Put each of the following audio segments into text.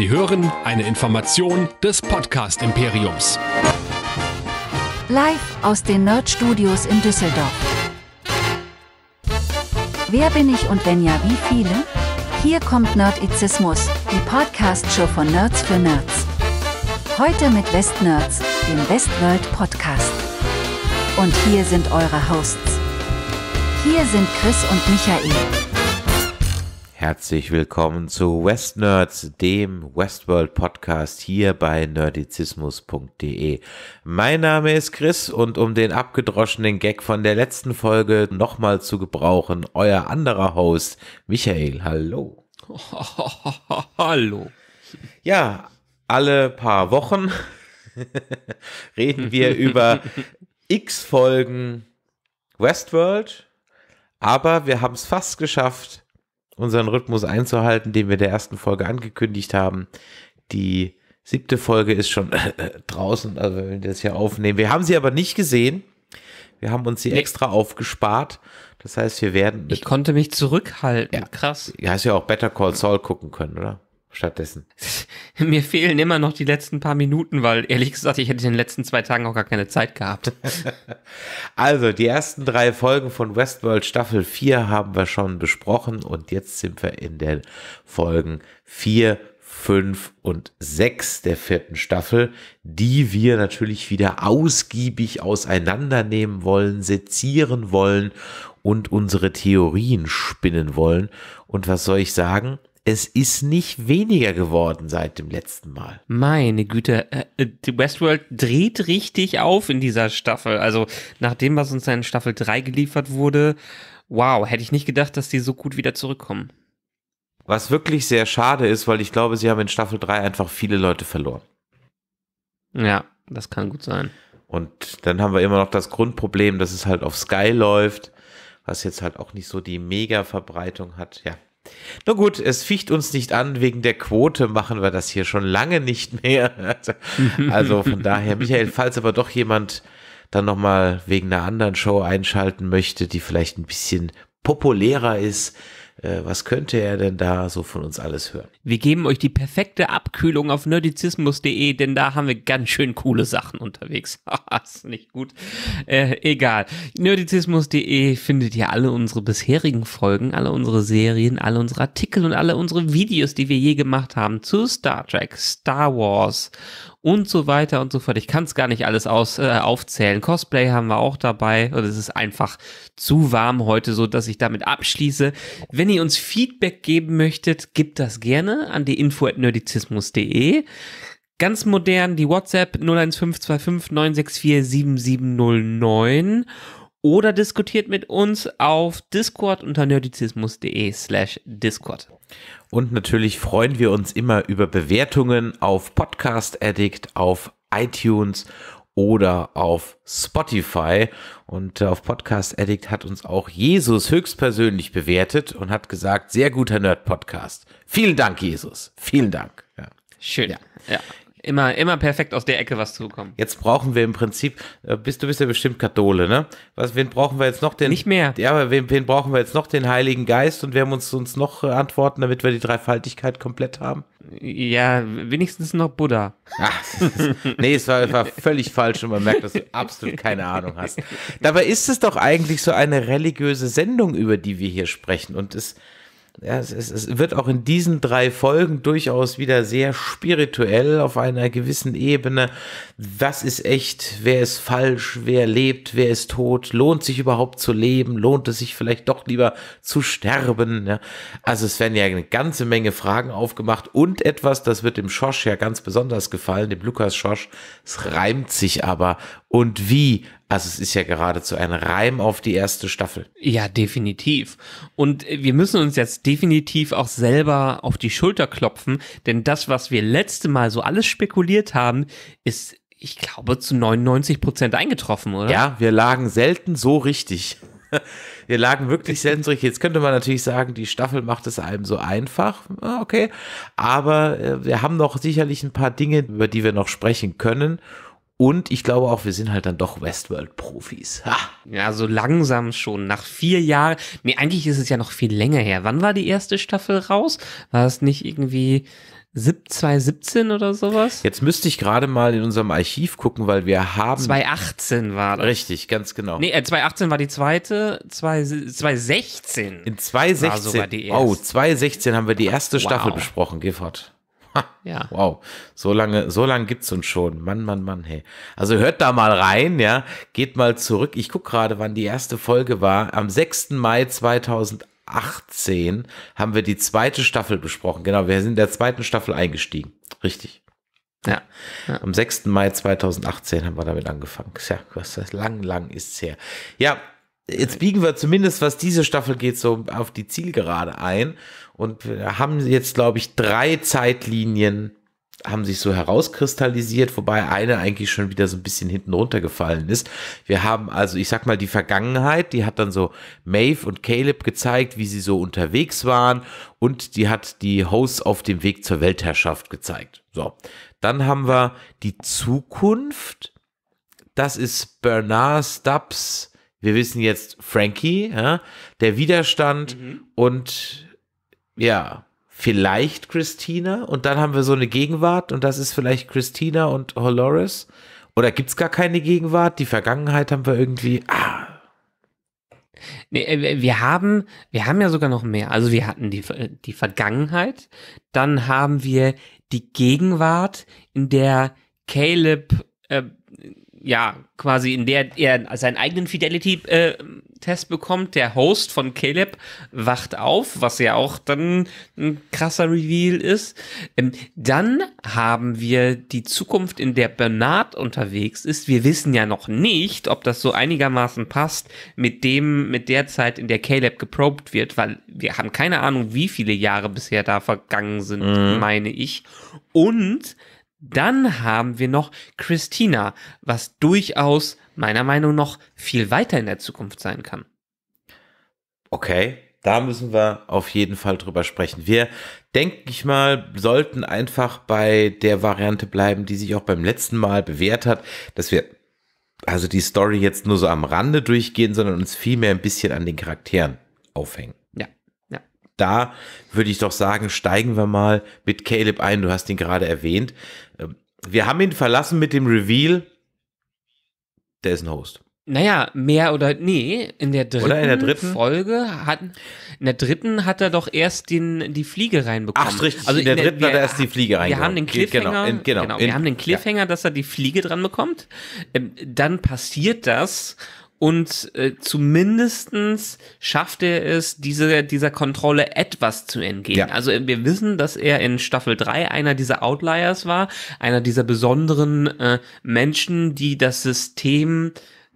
Sie hören eine Information des Podcast Imperiums. Live aus den Nerd Studios in Düsseldorf. Wer bin ich und wenn ja, wie viele? Hier kommt Nerdizismus, die Podcast-Show von Nerds für Nerds. Heute mit Westnerds, dem Westworld Podcast. Und hier sind eure Hosts. Hier sind Chris und Michael. Herzlich willkommen zu West Nerds, dem Westworld Podcast hier bei nerdizismus.de. Mein Name ist Chris und um den abgedroschenen Gag von der letzten Folge nochmal zu gebrauchen, euer anderer Host Michael. Hallo. Hallo. Ja, alle paar Wochen reden wir über x Folgen Westworld, aber wir haben es fast geschafft unseren Rhythmus einzuhalten, den wir der ersten Folge angekündigt haben. Die siebte Folge ist schon äh, draußen, also wenn wir das hier aufnehmen. Wir haben sie aber nicht gesehen. Wir haben uns sie nee. extra aufgespart. Das heißt, wir werden. Ich konnte mich zurückhalten. Ja, Krass. Ja, hast ja auch Better Call Saul gucken können, oder? stattdessen. Mir fehlen immer noch die letzten paar Minuten, weil ehrlich gesagt, ich hätte in den letzten zwei Tagen auch gar keine Zeit gehabt. also, die ersten drei Folgen von Westworld Staffel 4 haben wir schon besprochen und jetzt sind wir in den Folgen 4, 5 und 6 der vierten Staffel, die wir natürlich wieder ausgiebig auseinandernehmen wollen, sezieren wollen und unsere Theorien spinnen wollen. Und was soll ich sagen? es ist nicht weniger geworden seit dem letzten Mal. Meine Güte, äh, äh, die Westworld dreht richtig auf in dieser Staffel. Also nach dem, was uns in Staffel 3 geliefert wurde, wow, hätte ich nicht gedacht, dass die so gut wieder zurückkommen. Was wirklich sehr schade ist, weil ich glaube, sie haben in Staffel 3 einfach viele Leute verloren. Ja, das kann gut sein. Und dann haben wir immer noch das Grundproblem, dass es halt auf Sky läuft, was jetzt halt auch nicht so die Mega-Verbreitung hat. Ja, na gut, es ficht uns nicht an, wegen der Quote machen wir das hier schon lange nicht mehr. Also von daher, Michael, falls aber doch jemand dann nochmal wegen einer anderen Show einschalten möchte, die vielleicht ein bisschen populärer ist, äh, was könnte er denn da so von uns alles hören? Wir geben euch die perfekte Abkühlung auf nerdizismus.de, denn da haben wir ganz schön coole Sachen unterwegs. ist nicht gut. Äh, egal. Nerdizismus.de findet ihr alle unsere bisherigen Folgen, alle unsere Serien, alle unsere Artikel und alle unsere Videos, die wir je gemacht haben zu Star Trek, Star Wars und so weiter und so fort. Ich kann es gar nicht alles aus, äh, aufzählen. Cosplay haben wir auch dabei. Und also es ist einfach zu warm heute, so dass ich damit abschließe. Wenn ihr uns Feedback geben möchtet, gebt das gerne an die info nerdizismus.de. Ganz modern die WhatsApp 01525 964 7709 oder diskutiert mit uns auf Discord unter nerdizismus.de slash Discord. Und natürlich freuen wir uns immer über Bewertungen auf Podcast Addict, auf iTunes oder auf Spotify. Und äh, auf Podcast Addict hat uns auch Jesus höchstpersönlich bewertet und hat gesagt, sehr guter Nerd-Podcast. Vielen Dank, Jesus. Vielen Dank. Ja. Schön. Ja. ja. Immer, immer perfekt aus der Ecke was zukommen. Jetzt brauchen wir im Prinzip, äh, bist, du bist ja bestimmt Kathole, ne? Was, wen brauchen wir jetzt noch den? Nicht mehr. Ja, aber wen, wen brauchen wir jetzt noch? Den Heiligen Geist und wer muss uns noch äh, antworten, damit wir die Dreifaltigkeit komplett haben? Ja, wenigstens noch Buddha. Ach, nee, es war, war völlig falsch und man merkt, dass du absolut keine Ahnung hast. Dabei ist es doch eigentlich so eine religiöse Sendung, über die wir hier sprechen und es ja, es, es, es, wird auch in diesen drei Folgen durchaus wieder sehr spirituell auf einer gewissen Ebene. Was ist echt? Wer ist falsch? Wer lebt? Wer ist tot? Lohnt sich überhaupt zu leben? Lohnt es sich vielleicht doch lieber zu sterben? Ja, also es werden ja eine ganze Menge Fragen aufgemacht und etwas, das wird dem Schosch ja ganz besonders gefallen, dem Lukas Schosch. Es reimt sich aber und wie. Also es ist ja geradezu ein Reim auf die erste Staffel. Ja, definitiv. Und wir müssen uns jetzt definitiv auch selber auf die Schulter klopfen, denn das, was wir letzte Mal so alles spekuliert haben, ist, ich glaube, zu 99 Prozent eingetroffen, oder? Ja, wir lagen selten so richtig. Wir lagen wirklich sensrig. Jetzt könnte man natürlich sagen, die Staffel macht es einem so einfach. Ah, okay. Aber äh, wir haben noch sicherlich ein paar Dinge, über die wir noch sprechen können. Und ich glaube auch, wir sind halt dann doch Westworld-Profis. Ja, so langsam schon. Nach vier Jahren. Nee, eigentlich ist es ja noch viel länger her. Wann war die erste Staffel raus? War es nicht irgendwie 2017 oder sowas? Jetzt müsste ich gerade mal in unserem Archiv gucken, weil wir haben. 2018 war das. Richtig, ganz genau. Nee, äh, 2018 war die zweite, 2016. In 2016. War sogar die oh, erste. Oh, 2016 haben wir die erste wow. Staffel besprochen, Gifford ja. Wow, so lange, so lange gibt es uns schon. Mann, Mann, Mann, hey. Also hört da mal rein, ja. Geht mal zurück. Ich gucke gerade, wann die erste Folge war. Am 6. Mai 2018 haben wir die zweite Staffel besprochen. Genau, wir sind in der zweiten Staffel eingestiegen. Richtig. Ja. ja. Am 6. Mai 2018 haben wir damit angefangen. Tja, was das lang, lang ist her. Ja, jetzt biegen wir zumindest, was diese Staffel geht, so auf die Zielgerade ein und haben jetzt, glaube ich, drei Zeitlinien haben sich so herauskristallisiert, wobei eine eigentlich schon wieder so ein bisschen hinten runtergefallen ist. Wir haben also, ich sag mal, die Vergangenheit, die hat dann so Maeve und Caleb gezeigt, wie sie so unterwegs waren und die hat die Hosts auf dem Weg zur Weltherrschaft gezeigt. So, dann haben wir die Zukunft. Das ist Bernard Stubbs wir wissen jetzt Frankie, ja, der Widerstand mhm. und ja, vielleicht Christina und dann haben wir so eine Gegenwart und das ist vielleicht Christina und Holores. Oder gibt es gar keine Gegenwart? Die Vergangenheit haben wir irgendwie. Ah. Nee, äh, wir haben, wir haben ja sogar noch mehr. Also wir hatten die, die Vergangenheit, dann haben wir die Gegenwart, in der Caleb äh, ja, quasi in der er seinen eigenen Fidelity-Test äh, bekommt. Der Host von Caleb wacht auf, was ja auch dann ein krasser Reveal ist. Ähm, dann haben wir die Zukunft, in der Bernard unterwegs ist. Wir wissen ja noch nicht, ob das so einigermaßen passt mit dem, mit der Zeit, in der Caleb geprobt wird, weil wir haben keine Ahnung, wie viele Jahre bisher da vergangen sind, mhm. meine ich. Und dann haben wir noch Christina, was durchaus meiner Meinung nach viel weiter in der Zukunft sein kann. Okay, da müssen wir auf jeden Fall drüber sprechen. Wir, denke ich mal, sollten einfach bei der Variante bleiben, die sich auch beim letzten Mal bewährt hat, dass wir also die Story jetzt nur so am Rande durchgehen, sondern uns vielmehr ein bisschen an den Charakteren aufhängen da würde ich doch sagen, steigen wir mal mit Caleb ein. Du hast ihn gerade erwähnt. Ähm, wir haben ihn verlassen mit dem Reveal. Der ist ein Host. Naja, mehr oder nee, in der dritten, in der dritten? Folge hat in der dritten hat er doch erst den, die Fliege reinbekommen. Ach, richtig. Also in der, in der dritten wir, hat er erst die Fliege reinbekommen. Wir haben den Cliffhanger, genau, in, genau, genau wir haben den Cliffhanger, ja. dass er die Fliege dran bekommt. Ähm, dann passiert das und äh, zumindestens schafft er es, diese, dieser Kontrolle etwas zu entgehen. Ja. Also wir wissen, dass er in Staffel 3 einer dieser Outliers war, einer dieser besonderen äh, Menschen, die das System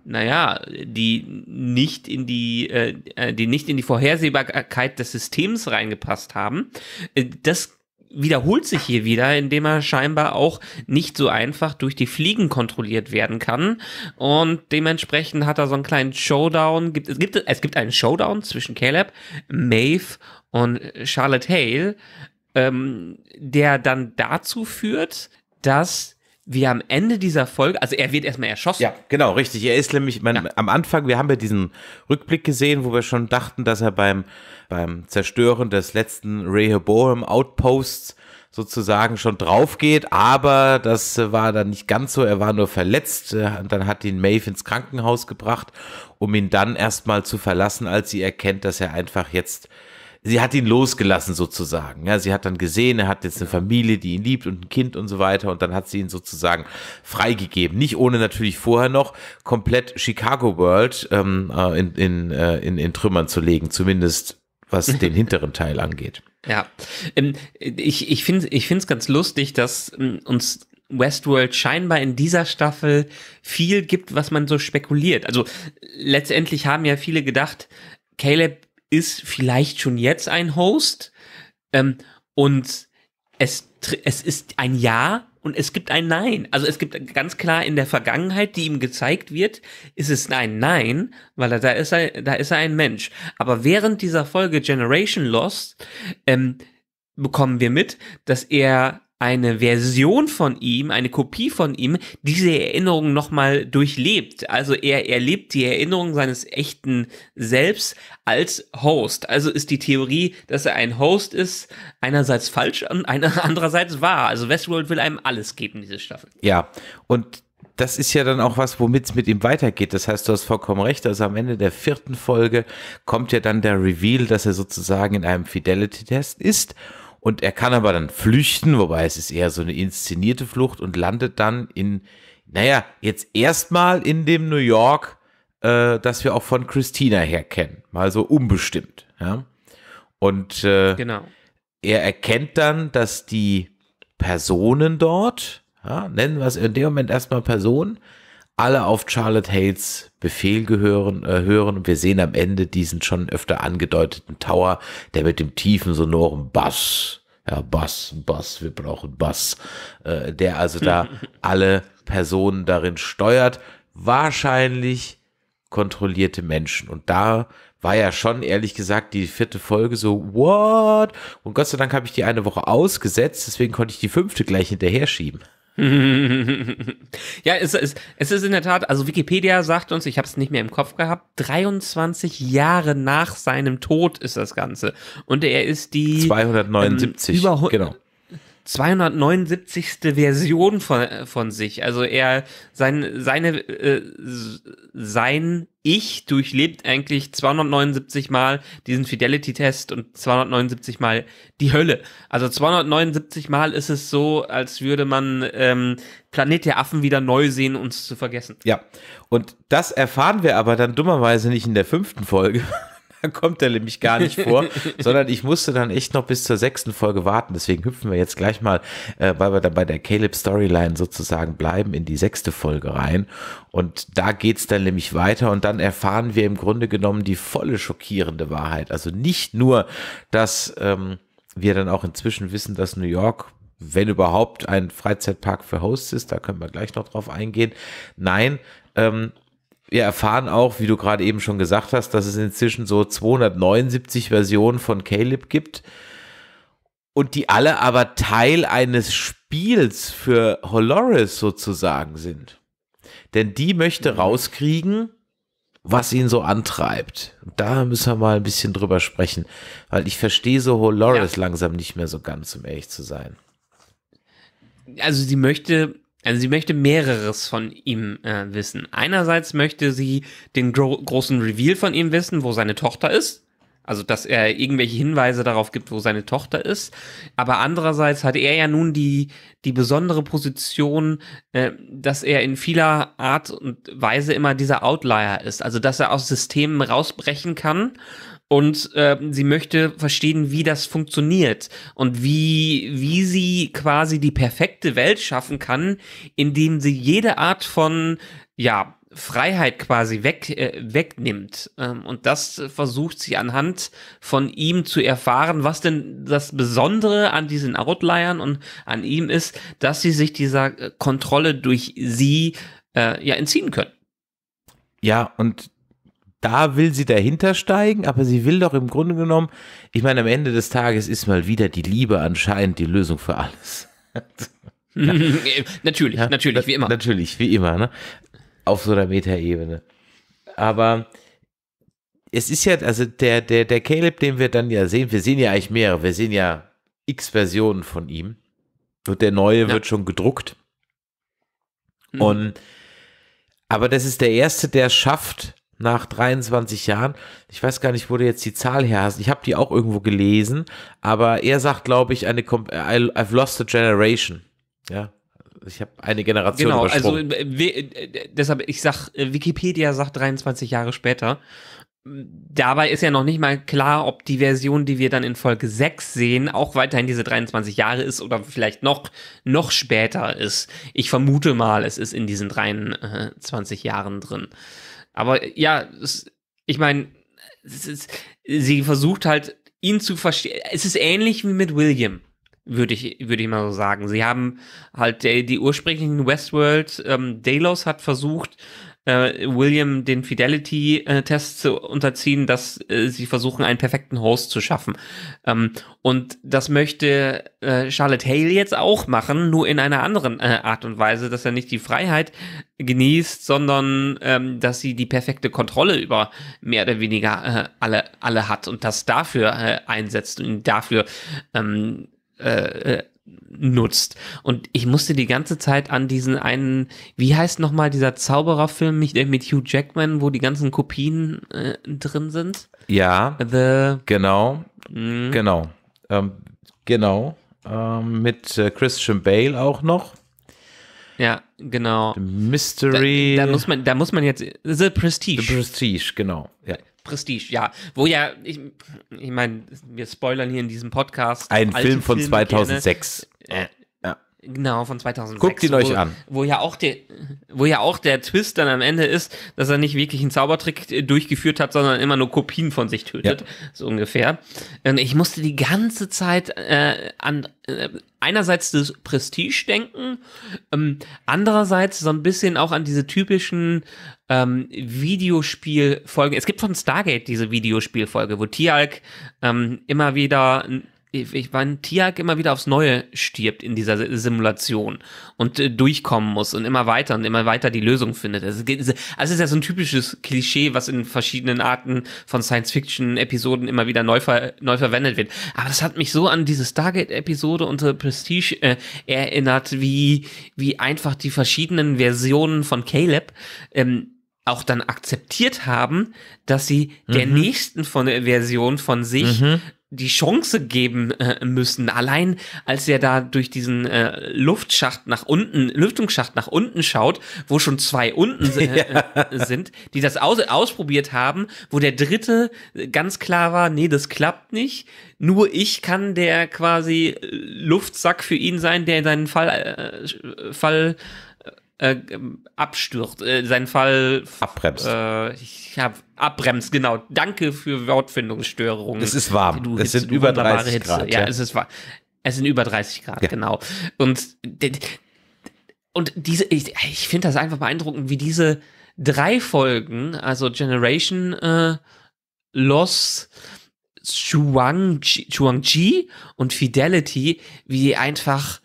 naja, die nicht in die, äh, äh, die nicht in die Vorhersehbarkeit des Systems reingepasst haben. Äh, das wiederholt sich hier wieder, indem er scheinbar auch nicht so einfach durch die Fliegen kontrolliert werden kann. Und dementsprechend hat er so einen kleinen Showdown. Gibt, es, gibt, es gibt einen Showdown zwischen Caleb, Maeve und Charlotte Hale, ähm, der dann dazu führt, dass wir am Ende dieser Folge, also er wird erstmal erschossen. Ja, genau, richtig. Er ist nämlich, man, ja. am Anfang, wir haben ja diesen Rückblick gesehen, wo wir schon dachten, dass er beim, beim Zerstören des letzten Rehoboam Outposts sozusagen schon drauf geht, aber das war dann nicht ganz so, er war nur verletzt und äh, dann hat ihn Maeve ins Krankenhaus gebracht, um ihn dann erstmal zu verlassen, als sie erkennt, dass er einfach jetzt sie hat ihn losgelassen sozusagen. Ja, sie hat dann gesehen, er hat jetzt eine Familie, die ihn liebt und ein Kind und so weiter und dann hat sie ihn sozusagen freigegeben. Nicht ohne natürlich vorher noch komplett Chicago World ähm, äh, in, in, äh, in, in Trümmern zu legen, zumindest was den hinteren Teil angeht. Ja, ähm, ich, ich finde es ganz lustig, dass ähm, uns Westworld scheinbar in dieser Staffel viel gibt, was man so spekuliert. Also letztendlich haben ja viele gedacht, Caleb ist vielleicht schon jetzt ein Host ähm, und es, es ist ein Ja und es gibt ein Nein. Also es gibt ganz klar in der Vergangenheit, die ihm gezeigt wird, ist es ein Nein, weil er, da, ist er, da ist er ein Mensch. Aber während dieser Folge Generation Lost ähm, bekommen wir mit, dass er eine Version von ihm, eine Kopie von ihm, diese Erinnerung nochmal durchlebt. Also er erlebt die Erinnerung seines echten Selbst als Host. Also ist die Theorie, dass er ein Host ist, einerseits falsch und andererseits wahr. Also Westworld will einem alles geben, diese Staffel. Ja, und das ist ja dann auch was, womit es mit ihm weitergeht. Das heißt, du hast vollkommen recht. Also am Ende der vierten Folge kommt ja dann der Reveal, dass er sozusagen in einem Fidelity-Test ist und er kann aber dann flüchten, wobei es ist eher so eine inszenierte Flucht und landet dann in, naja, jetzt erstmal in dem New York, äh, das wir auch von Christina her kennen. Mal so unbestimmt. Ja? Und äh, genau. er erkennt dann, dass die Personen dort, ja, nennen wir es in dem Moment erstmal Personen, alle auf Charlotte Hales Befehl gehören, äh, hören und wir sehen am Ende diesen schon öfter angedeuteten Tower, der mit dem tiefen sonoren Bass, ja Bass, Bass, wir brauchen Bass, äh, der also da alle Personen darin steuert, wahrscheinlich kontrollierte Menschen und da war ja schon ehrlich gesagt die vierte Folge so what und Gott sei Dank habe ich die eine Woche ausgesetzt, deswegen konnte ich die fünfte gleich hinterher schieben ja, es ist, es ist in der Tat, also Wikipedia sagt uns, ich habe es nicht mehr im Kopf gehabt, 23 Jahre nach seinem Tod ist das Ganze. Und er ist die 279, ähm, genau. 279. Version von, äh, von sich. Also er, sein, seine, äh, sein Ich durchlebt eigentlich 279 Mal diesen Fidelity-Test und 279 Mal die Hölle. Also 279 Mal ist es so, als würde man ähm, Planet der Affen wieder neu sehen, uns zu vergessen. Ja, und das erfahren wir aber dann dummerweise nicht in der fünften Folge, da kommt er nämlich gar nicht vor, sondern ich musste dann echt noch bis zur sechsten Folge warten. Deswegen hüpfen wir jetzt gleich mal, äh, weil wir dann bei der Caleb Storyline sozusagen bleiben, in die sechste Folge rein. Und da geht's dann nämlich weiter und dann erfahren wir im Grunde genommen die volle schockierende Wahrheit. Also nicht nur, dass ähm, wir dann auch inzwischen wissen, dass New York wenn überhaupt ein Freizeitpark für Hosts ist, da können wir gleich noch drauf eingehen. Nein, ähm, wir erfahren auch, wie du gerade eben schon gesagt hast, dass es inzwischen so 279 Versionen von Caleb gibt und die alle aber Teil eines Spiels für Holores sozusagen sind. Denn die möchte mhm. rauskriegen, was ihn so antreibt. da müssen wir mal ein bisschen drüber sprechen, weil ich verstehe so Holores ja. langsam nicht mehr so ganz, um ehrlich zu sein. Also sie möchte also sie möchte mehreres von ihm äh, wissen. Einerseits möchte sie den gro großen Reveal von ihm wissen, wo seine Tochter ist. Also, dass er irgendwelche Hinweise darauf gibt, wo seine Tochter ist. Aber andererseits hat er ja nun die, die besondere Position, äh, dass er in vieler Art und Weise immer dieser Outlier ist. Also, dass er aus Systemen rausbrechen kann und äh, sie möchte verstehen, wie das funktioniert und wie, wie sie quasi die perfekte Welt schaffen kann, indem sie jede Art von, ja, Freiheit quasi weg, äh, wegnimmt. Ähm, und das versucht sie anhand von ihm zu erfahren, was denn das Besondere an diesen Outliern und an ihm ist, dass sie sich dieser äh, Kontrolle durch sie äh, ja entziehen können. Ja, und da will sie dahinter steigen, aber sie will doch im Grunde genommen, ich meine, am Ende des Tages ist mal wieder die Liebe anscheinend die Lösung für alles. ja. Natürlich, ja, natürlich, wie immer. Natürlich, wie immer, ne? Auf so einer Metaebene. Aber es ist ja, also der, der, der Caleb, den wir dann ja sehen, wir sehen ja eigentlich mehrere, wir sehen ja x Versionen von ihm. Und der neue ja. wird schon gedruckt. Mhm. Und aber das ist der erste, der schafft, nach 23 Jahren. Ich weiß gar nicht, wo du jetzt die Zahl her hast. Ich habe die auch irgendwo gelesen, aber er sagt, glaube ich, eine I've lost a generation. Ja. Ich habe eine Generation Genau, also äh, äh, deshalb, ich sag, äh, Wikipedia sagt 23 Jahre später. Dabei ist ja noch nicht mal klar, ob die Version, die wir dann in Folge 6 sehen, auch weiterhin diese 23 Jahre ist oder vielleicht noch, noch später ist. Ich vermute mal, es ist in diesen 23 Jahren drin. Aber äh, ja, es, ich meine, sie versucht halt, ihn zu verstehen. Es ist ähnlich wie mit William, würde ich, würde ich mal so sagen. Sie haben halt die, äh, die ursprünglichen Westworld, ähm, Delos hat versucht, äh, William den Fidelity-Test zu unterziehen, dass äh, sie versuchen, einen perfekten Host zu schaffen. Ähm, und das möchte äh, Charlotte Hale jetzt auch machen, nur in einer anderen äh, Art und Weise, dass er nicht die Freiheit genießt, sondern ähm, dass sie die perfekte Kontrolle über mehr oder weniger äh, alle, alle hat und das dafür äh, einsetzt und dafür ähm, äh, nutzt. Und ich musste die ganze Zeit an diesen einen, wie heißt nochmal dieser Zaubererfilm mit, äh, mit Hugh Jackman, wo die ganzen Kopien äh, drin sind? Ja. The genau. Mh. Genau. Ähm, genau. Ähm, mit äh, Christian Bale auch noch. Ja, genau. The Mystery. Da, da, muss man, da muss man jetzt. The Prestige. The Prestige, genau. Ja. Prestige, ja. Wo ja, ich, ich meine, wir spoilern hier in diesem Podcast. Ein Film von Filme 2006. Gerne. Genau, von 2006. Guckt ihn wo, an. Wo ja, auch der, wo ja auch der Twist dann am Ende ist, dass er nicht wirklich einen Zaubertrick äh, durchgeführt hat, sondern immer nur Kopien von sich tötet. Ja. So ungefähr. Und ich musste die ganze Zeit äh, an äh, einerseits das Prestige denken, ähm, andererseits so ein bisschen auch an diese typischen ähm, Videospielfolgen. Es gibt von Stargate diese Videospielfolge, wo Tialk ähm, immer wieder ich, wann Tiag immer wieder aufs Neue stirbt in dieser Simulation und äh, durchkommen muss und immer weiter und immer weiter die Lösung findet. Also, also es ist ja so ein typisches Klischee, was in verschiedenen Arten von Science-Fiction-Episoden immer wieder neu, ver neu verwendet wird. Aber das hat mich so an diese Stargate-Episode und Prestige äh, erinnert, wie, wie einfach die verschiedenen Versionen von Caleb ähm, auch dann akzeptiert haben, dass sie mhm. der nächsten von der äh, Version von sich mhm die Chance geben äh, müssen. Allein als er da durch diesen äh, Luftschacht nach unten, Lüftungsschacht nach unten schaut, wo schon zwei unten ja. Äh, äh, sind, die das aus ausprobiert haben, wo der dritte äh, ganz klar war, nee, das klappt nicht. Nur ich kann der quasi Luftsack für ihn sein, der seinen Fall, Fall äh, abstürzt, äh, seinen Fall abbremst. Äh, ich habe abbremst, genau. Danke für Wortfindungsstörungen. Es ist warm. Du, es sind über 30 Hitze. Grad. Ja, ja, es ist warm. Es sind über 30 Grad, ja. genau. Und, und diese, ich, ich finde das einfach beeindruckend, wie diese drei Folgen, also Generation äh, Loss, Chuang-Chi und Fidelity, wie die einfach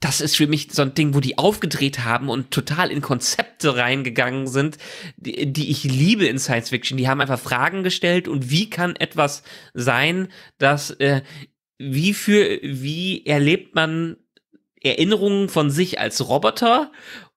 das ist für mich so ein Ding, wo die aufgedreht haben und total in Konzepte reingegangen sind, die, die ich liebe in Science Fiction. Die haben einfach Fragen gestellt und wie kann etwas sein, dass äh, wie für wie erlebt man Erinnerungen von sich als Roboter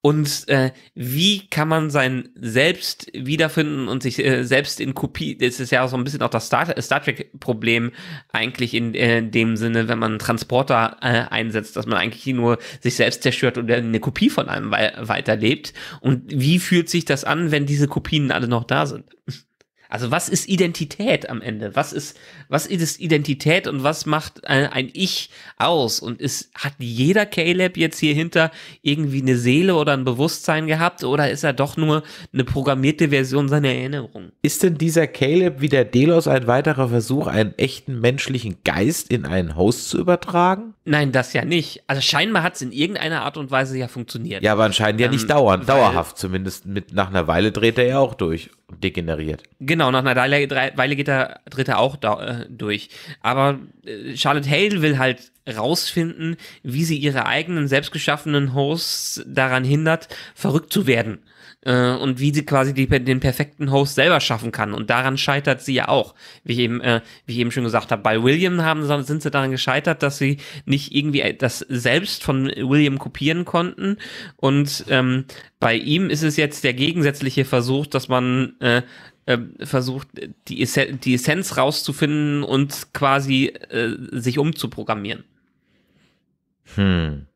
und äh, wie kann man sein Selbst wiederfinden und sich äh, selbst in Kopie, das ist ja so ein bisschen auch das Star, Star Trek-Problem eigentlich in äh, dem Sinne, wenn man einen Transporter äh, einsetzt, dass man eigentlich nur sich selbst zerstört und eine Kopie von einem we weiterlebt. Und wie fühlt sich das an, wenn diese Kopien alle noch da sind? Also was ist Identität am Ende? Was ist, was ist Identität und was macht ein, äh, ein Ich aus? Und ist, hat jeder Caleb jetzt hier hinter irgendwie eine Seele oder ein Bewusstsein gehabt oder ist er doch nur eine programmierte Version seiner Erinnerung? Ist denn dieser Caleb wie der Delos ein weiterer Versuch, einen echten menschlichen Geist in einen Host zu übertragen? Nein, das ja nicht. Also scheinbar hat es in irgendeiner Art und Weise ja funktioniert. Ja, aber anscheinend ähm, ja nicht ähm, dauernd, dauerhaft zumindest mit nach einer Weile dreht er ja auch durch degeneriert. Genau, nach einer Weile geht der Dritte auch da, äh, durch. Aber äh, Charlotte Hale will halt rausfinden, wie sie ihre eigenen selbstgeschaffenen Hosts daran hindert, verrückt zu werden äh, und wie sie quasi die, den perfekten Host selber schaffen kann. Und daran scheitert sie ja auch. Wie ich eben, äh, wie ich eben schon gesagt habe, bei William haben, sind sie daran gescheitert, dass sie nicht irgendwie das selbst von William kopieren konnten. Und ähm, bei ihm ist es jetzt der gegensätzliche Versuch, dass man äh, äh versucht, die, Essenz, die Essenz rauszufinden und quasi äh, sich umzuprogrammieren. Hm.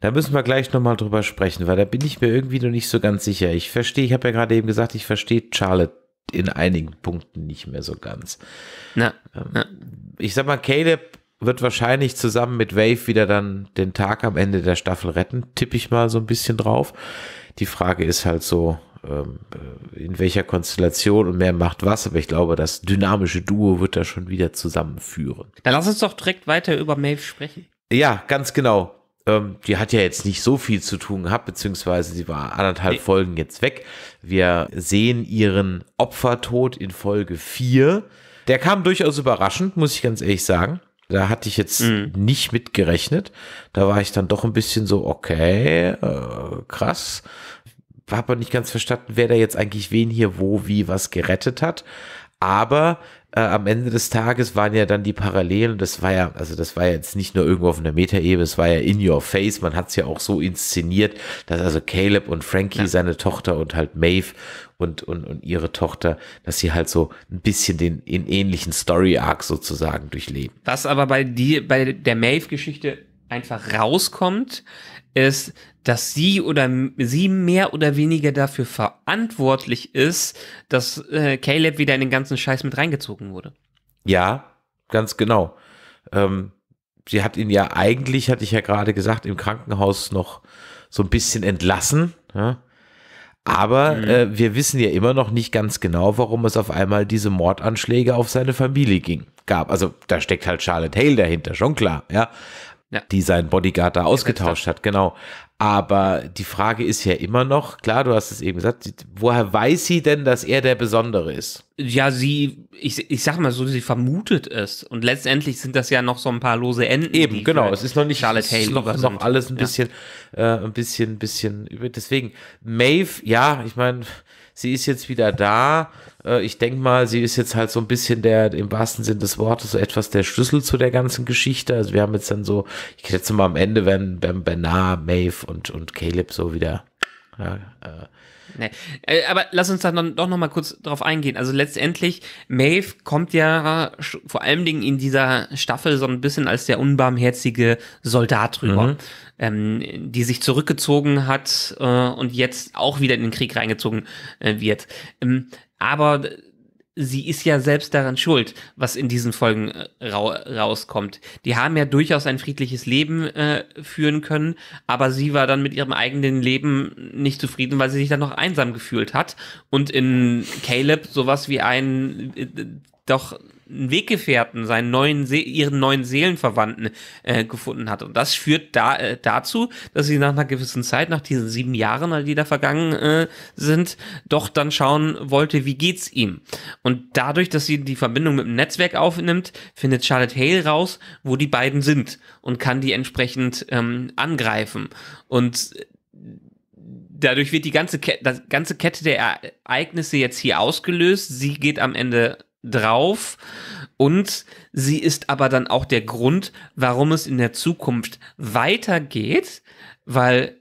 Da müssen wir gleich nochmal drüber sprechen, weil da bin ich mir irgendwie noch nicht so ganz sicher. Ich verstehe, ich habe ja gerade eben gesagt, ich verstehe Charlotte in einigen Punkten nicht mehr so ganz. Na, ähm, na. Ich sag mal, Caleb wird wahrscheinlich zusammen mit Wave wieder dann den Tag am Ende der Staffel retten. Tippe ich mal so ein bisschen drauf. Die Frage ist halt so, ähm, äh, in welcher Konstellation und wer macht was, aber ich glaube, das dynamische Duo wird da schon wieder zusammenführen. Dann lass uns doch direkt weiter über Maeve sprechen. Ja, ganz genau ähm, die hat ja jetzt nicht so viel zu tun gehabt, beziehungsweise sie war anderthalb nee. Folgen jetzt weg. Wir sehen ihren Opfertod in Folge 4. Der kam durchaus überraschend, muss ich ganz ehrlich sagen. Da hatte ich jetzt mhm. nicht mitgerechnet. Da war ich dann doch ein bisschen so, okay, äh, krass. Hab aber nicht ganz verstanden, wer da jetzt eigentlich wen hier wo, wie, was gerettet hat. Aber äh, am Ende des Tages waren ja dann die Parallelen, das war ja, also das war ja jetzt nicht nur irgendwo auf einer Metaebene, es war ja in your face, man hat es ja auch so inszeniert, dass also Caleb und Frankie, ja. seine Tochter und halt Maeve und, und, und ihre Tochter, dass sie halt so ein bisschen den in ähnlichen Story-Arc sozusagen durchleben. Was aber bei die, bei der Maeve-Geschichte einfach rauskommt, ist, dass sie oder sie mehr oder weniger dafür verantwortlich ist, dass äh, Caleb wieder in den ganzen Scheiß mit reingezogen wurde. Ja, ganz genau. Ähm, sie hat ihn ja eigentlich, hatte ich ja gerade gesagt, im Krankenhaus noch so ein bisschen entlassen. Ja? Aber mhm. äh, wir wissen ja immer noch nicht ganz genau, warum es auf einmal diese Mordanschläge auf seine Familie ging, gab. Also da steckt halt Charlotte Hale dahinter, schon klar, ja. ja. Die seinen Bodyguard da ausgetauscht hat, genau. Aber die Frage ist ja immer noch, klar, du hast es eben gesagt, woher weiß sie denn, dass er der Besondere ist? Ja, sie, ich, ich sag mal so, sie vermutet es. Und letztendlich sind das ja noch so ein paar lose Enden. Eben, genau. Es ist noch nicht Charlotte Hale noch, noch alles ein bisschen, ja. äh, ein bisschen, bisschen über. Deswegen, Maeve, ja, ich meine, sie ist jetzt wieder da äh, ich denke mal, sie ist jetzt halt so ein bisschen der, im wahrsten Sinn des Wortes, so etwas der Schlüssel zu der ganzen Geschichte. Also wir haben jetzt dann so, ich schätze mal am Ende wenn, werden Bernard, Maeve und, und Caleb so wieder. Ja, äh. nee. Äh, aber lass uns da dann doch noch mal kurz drauf eingehen. Also letztendlich, Maeve kommt ja vor allen Dingen in dieser Staffel so ein bisschen als der unbarmherzige Soldat rüber. Mhm. Ähm, die sich zurückgezogen hat äh, und jetzt auch wieder in den Krieg reingezogen äh, wird. Ähm, aber sie ist ja selbst daran schuld, was in diesen Folgen äh, ra rauskommt. Die haben ja durchaus ein friedliches Leben äh, führen können, aber sie war dann mit ihrem eigenen Leben nicht zufrieden, weil sie sich dann noch einsam gefühlt hat und in Caleb sowas wie ein äh, äh doch einen Weggefährten, seinen neuen See ihren neuen Seelenverwandten äh, gefunden hat. Und das führt da, äh, dazu, dass sie nach einer gewissen Zeit, nach diesen sieben Jahren, die da vergangen äh, sind, doch dann schauen wollte, wie geht's ihm. Und dadurch, dass sie die Verbindung mit dem Netzwerk aufnimmt, findet Charlotte Hale raus, wo die beiden sind und kann die entsprechend ähm, angreifen. Und dadurch wird die ganze, Kette, das ganze Kette der Ereignisse jetzt hier ausgelöst. Sie geht am Ende drauf und sie ist aber dann auch der Grund, warum es in der Zukunft weitergeht, weil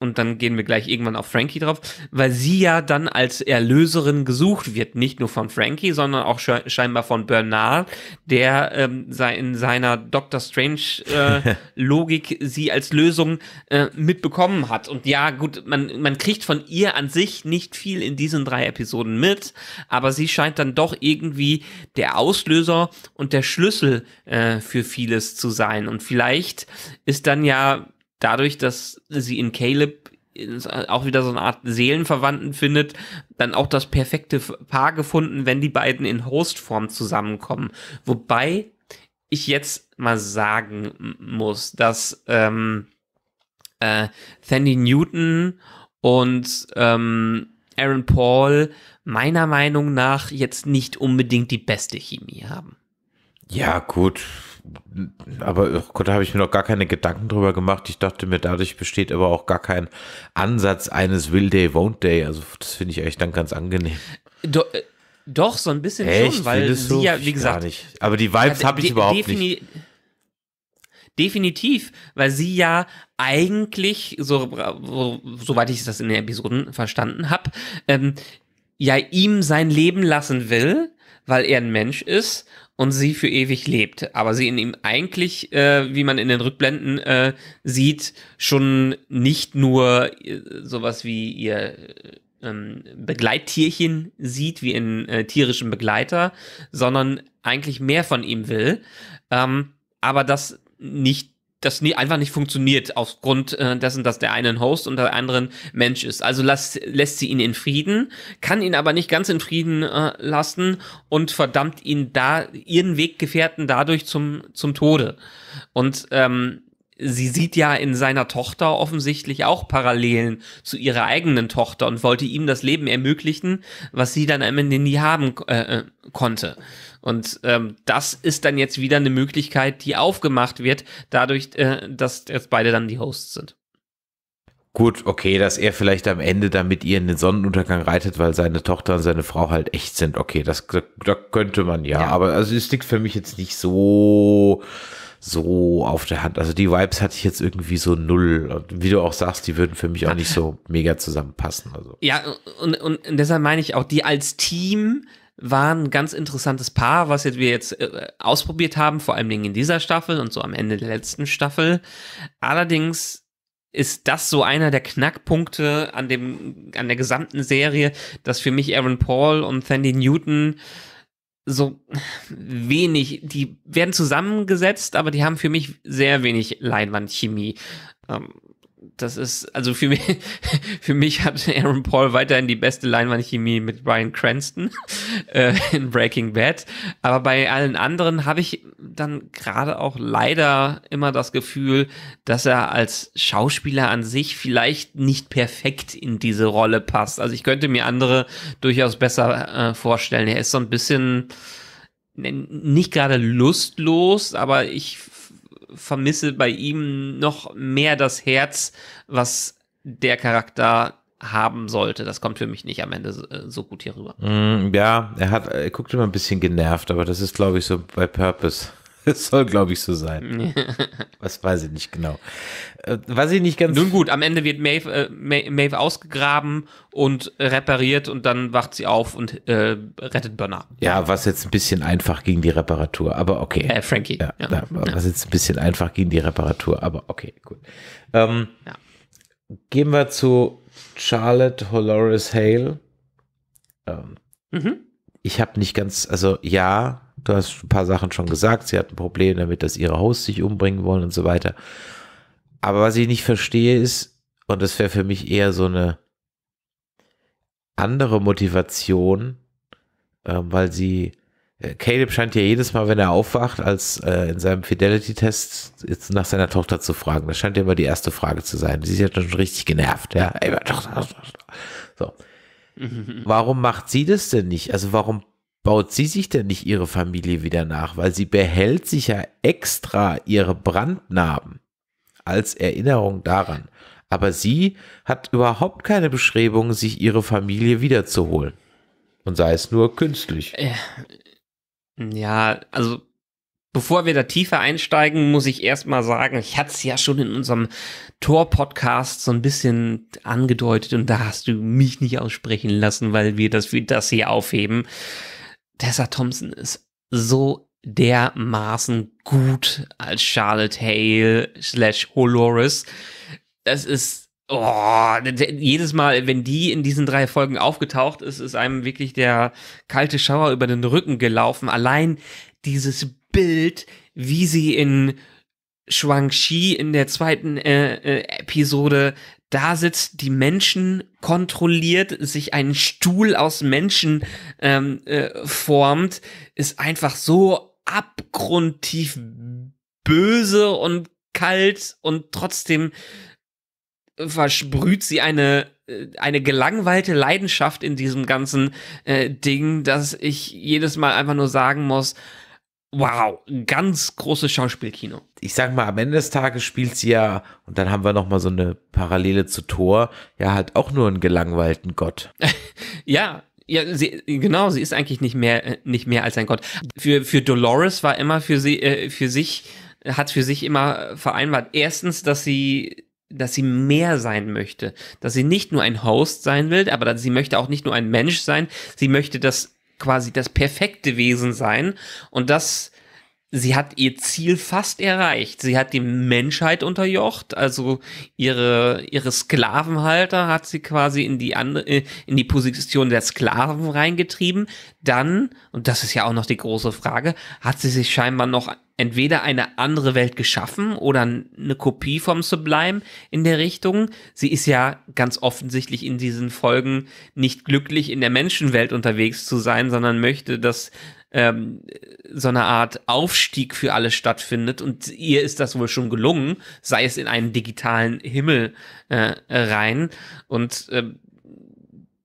und dann gehen wir gleich irgendwann auf Frankie drauf, weil sie ja dann als Erlöserin gesucht wird, nicht nur von Frankie, sondern auch scheinbar von Bernard, der ähm, in seiner Doctor Strange äh, Logik sie als Lösung äh, mitbekommen hat. Und ja, gut, man, man kriegt von ihr an sich nicht viel in diesen drei Episoden mit, aber sie scheint dann doch irgendwie der Auslöser und der Schlüssel äh, für vieles zu sein. Und vielleicht ist dann ja dadurch, dass sie in Caleb äh, auch wieder so eine Art Seelenverwandten findet, dann auch das perfekte Paar gefunden, wenn die beiden in Hostform zusammenkommen. Wobei ich jetzt mal sagen muss, dass ähm, äh, Sandy Newton und ähm, Aaron Paul meiner Meinung nach jetzt nicht unbedingt die beste Chemie haben. Ja, gut aber oh Gott, da habe ich mir noch gar keine Gedanken drüber gemacht. Ich dachte mir, dadurch besteht aber auch gar kein Ansatz eines Will Day, Won't Day. Also das finde ich eigentlich dann ganz angenehm. Do, äh, doch, so ein bisschen Echt? schon, weil sie so? ja, wie gesagt. Aber die Vibes ja, also habe ich überhaupt nicht. Definitiv, weil sie ja eigentlich, so, so, soweit ich das in den Episoden verstanden habe, ähm, ja ihm sein Leben lassen will, weil er ein Mensch ist und sie für ewig lebt. Aber sie in ihm eigentlich, äh, wie man in den Rückblenden äh, sieht, schon nicht nur äh, sowas wie ihr äh, ähm, Begleittierchen sieht, wie einen äh, tierischen Begleiter, sondern eigentlich mehr von ihm will. Ähm, aber das nicht das nie, einfach nicht funktioniert, aufgrund äh, dessen, dass der einen Host und der anderen Mensch ist. Also las, lässt sie ihn in Frieden, kann ihn aber nicht ganz in Frieden äh, lassen und verdammt ihn da, ihren Weggefährten dadurch zum, zum Tode. Und ähm, sie sieht ja in seiner Tochter offensichtlich auch Parallelen zu ihrer eigenen Tochter und wollte ihm das Leben ermöglichen, was sie dann am Ende nie haben äh, äh, konnte. Und ähm, das ist dann jetzt wieder eine Möglichkeit, die aufgemacht wird, dadurch, äh, dass jetzt beide dann die Hosts sind. Gut, okay, dass er vielleicht am Ende damit ihr in den Sonnenuntergang reitet, weil seine Tochter und seine Frau halt echt sind. Okay, das da, da könnte man ja, ja. aber also es liegt für mich jetzt nicht so so auf der Hand. Also die Vibes hatte ich jetzt irgendwie so null. Und wie du auch sagst, die würden für mich auch nicht so mega zusammenpassen. Also. Ja, und, und deshalb meine ich auch, die als Team waren ein ganz interessantes Paar, was jetzt wir jetzt äh, ausprobiert haben, vor allem in dieser Staffel und so am Ende der letzten Staffel. Allerdings ist das so einer der Knackpunkte an, dem, an der gesamten Serie, dass für mich Aaron Paul und Sandy Newton so wenig, die werden zusammengesetzt, aber die haben für mich sehr wenig Leinwandchemie. Ähm, das ist, also für mich, für mich hat Aaron Paul weiterhin die beste Leinwandchemie mit Brian Cranston äh, in Breaking Bad. Aber bei allen anderen habe ich dann gerade auch leider immer das Gefühl, dass er als Schauspieler an sich vielleicht nicht perfekt in diese Rolle passt. Also ich könnte mir andere durchaus besser äh, vorstellen. Er ist so ein bisschen ne, nicht gerade lustlos, aber ich vermisse bei ihm noch mehr das Herz, was der Charakter haben sollte. Das kommt für mich nicht am Ende äh, so gut hier rüber. Mm, ja, er hat, er guckt immer ein bisschen genervt, aber das ist, glaube ich, so bei Purpose. Es soll, glaube ich, so sein. Was weiß ich nicht genau. Äh, was ich nicht ganz. Nun gut, am Ende wird Maeve, äh, Maeve, ausgegraben und repariert und dann wacht sie auf und äh, rettet Bernard. Ja, was jetzt ein bisschen einfach gegen die Reparatur, aber okay. Äh, Frankie. Ja, ja. Da, was jetzt ein bisschen einfach gegen die Reparatur, aber okay, gut. Ähm, ja. Gehen wir zu Charlotte Holores Hale. Ähm, mhm. Ich habe nicht ganz, also ja, Du hast ein paar Sachen schon gesagt. Sie hat ein Problem damit, dass ihre Hosts sich umbringen wollen und so weiter. Aber was ich nicht verstehe ist, und das wäre für mich eher so eine andere Motivation, äh, weil sie, äh, Caleb scheint ja jedes Mal, wenn er aufwacht, als äh, in seinem Fidelity-Test jetzt nach seiner Tochter zu fragen. Das scheint ja immer die erste Frage zu sein. Sie ist ja schon richtig genervt, ja. So. Warum macht sie das denn nicht? Also warum baut sie sich denn nicht ihre Familie wieder nach, weil sie behält sich ja extra ihre Brandnarben als Erinnerung daran. Aber sie hat überhaupt keine Beschreibung, sich ihre Familie wiederzuholen. Und sei es nur künstlich. Äh, ja, also Bevor wir da tiefer einsteigen, muss ich erstmal sagen, ich hatte es ja schon in unserem Tor-Podcast so ein bisschen angedeutet und da hast du mich nicht aussprechen lassen, weil wir das für das hier aufheben. Tessa Thompson ist so dermaßen gut als Charlotte Hale slash Holores. Das ist Oh, jedes Mal, wenn die in diesen drei Folgen aufgetaucht ist, ist einem wirklich der kalte Schauer über den Rücken gelaufen. Allein dieses Bild, wie sie in Shuang-Chi in der zweiten äh, äh, Episode da sitzt, die Menschen kontrolliert, sich einen Stuhl aus Menschen ähm, äh, formt, ist einfach so abgrundtief böse und kalt und trotzdem versprüht sie eine äh, eine gelangweilte Leidenschaft in diesem ganzen äh, Ding, dass ich jedes Mal einfach nur sagen muss, wow, ganz großes Schauspielkino. Ich sag mal, am Ende des Tages spielt sie ja, und dann haben wir nochmal so eine Parallele zu Thor, ja halt auch nur einen gelangweilten Gott. ja, ja, sie, genau, sie ist eigentlich nicht mehr, äh, nicht mehr als ein Gott. Für, für Dolores war immer für sie, äh, für sich, hat für sich immer vereinbart. Erstens, dass sie, dass sie mehr sein möchte. Dass sie nicht nur ein Host sein will, aber dass sie möchte auch nicht nur ein Mensch sein. Sie möchte, das quasi das perfekte Wesen sein und das sie hat ihr Ziel fast erreicht. Sie hat die Menschheit unterjocht, also ihre, ihre Sklavenhalter hat sie quasi in die andere, äh, in die Position der Sklaven reingetrieben. Dann, und das ist ja auch noch die große Frage, hat sie sich scheinbar noch entweder eine andere Welt geschaffen oder eine Kopie vom Sublime in der Richtung. Sie ist ja ganz offensichtlich in diesen Folgen nicht glücklich, in der Menschenwelt unterwegs zu sein, sondern möchte, dass ähm, so eine Art Aufstieg für alle stattfindet. Und ihr ist das wohl schon gelungen, sei es in einen digitalen Himmel äh, rein. Und äh,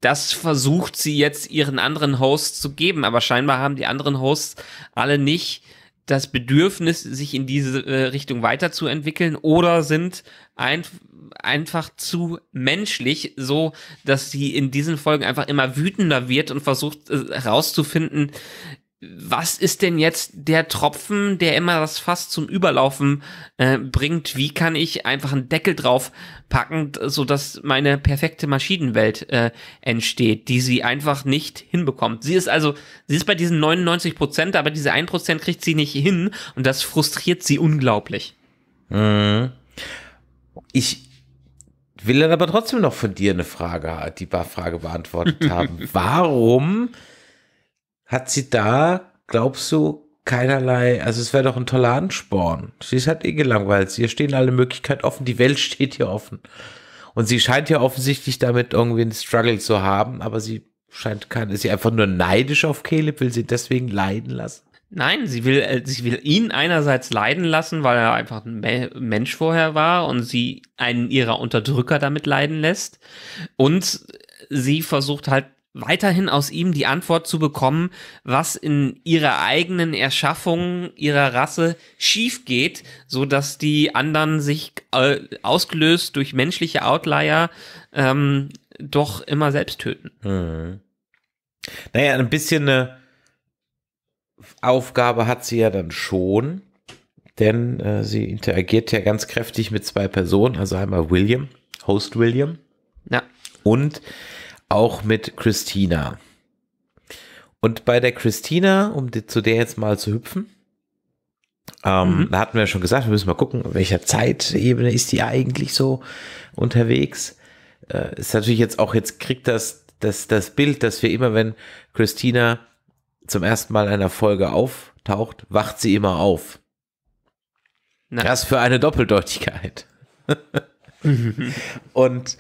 das versucht sie jetzt ihren anderen Hosts zu geben, aber scheinbar haben die anderen Hosts alle nicht das Bedürfnis, sich in diese äh, Richtung weiterzuentwickeln oder sind ein, einfach zu menschlich, so dass sie in diesen Folgen einfach immer wütender wird und versucht äh, herauszufinden, was ist denn jetzt der Tropfen, der immer das Fass zum Überlaufen äh, bringt? Wie kann ich einfach einen Deckel drauf packen, sodass meine perfekte Maschinenwelt äh, entsteht, die sie einfach nicht hinbekommt? Sie ist also, sie ist bei diesen 99 Prozent, aber diese 1 Prozent kriegt sie nicht hin und das frustriert sie unglaublich. Mhm. Ich will dann aber trotzdem noch von dir eine Frage, die Frage beantwortet haben. Warum hat sie da, glaubst du, keinerlei, also es wäre doch ein toller Ansporn. Sie ist halt eh gelangweilt. Hier stehen alle Möglichkeiten offen, die Welt steht hier offen. Und sie scheint ja offensichtlich damit irgendwie einen Struggle zu haben, aber sie scheint kein, ist sie einfach nur neidisch auf Caleb, will sie deswegen leiden lassen? Nein, sie will, äh, sie will ihn einerseits leiden lassen, weil er einfach ein Mensch vorher war und sie einen ihrer Unterdrücker damit leiden lässt. Und sie versucht halt weiterhin aus ihm die Antwort zu bekommen, was in ihrer eigenen Erschaffung ihrer Rasse schief geht, so dass die anderen sich äh, ausgelöst durch menschliche Outlier ähm, doch immer selbst töten. Hm. Naja, ein bisschen eine Aufgabe hat sie ja dann schon, denn äh, sie interagiert ja ganz kräftig mit zwei Personen, also einmal William, Host William. Ja. Und auch mit Christina. Und bei der Christina, um die, zu der jetzt mal zu hüpfen, ähm, mhm. da hatten wir ja schon gesagt, wir müssen mal gucken, welcher Zeitebene ist die eigentlich so unterwegs. Äh, ist natürlich jetzt auch, jetzt kriegt das, das, das Bild, dass wir immer, wenn Christina zum ersten Mal einer Folge auftaucht, wacht sie immer auf. Na. Das für eine Doppeldeutigkeit. Und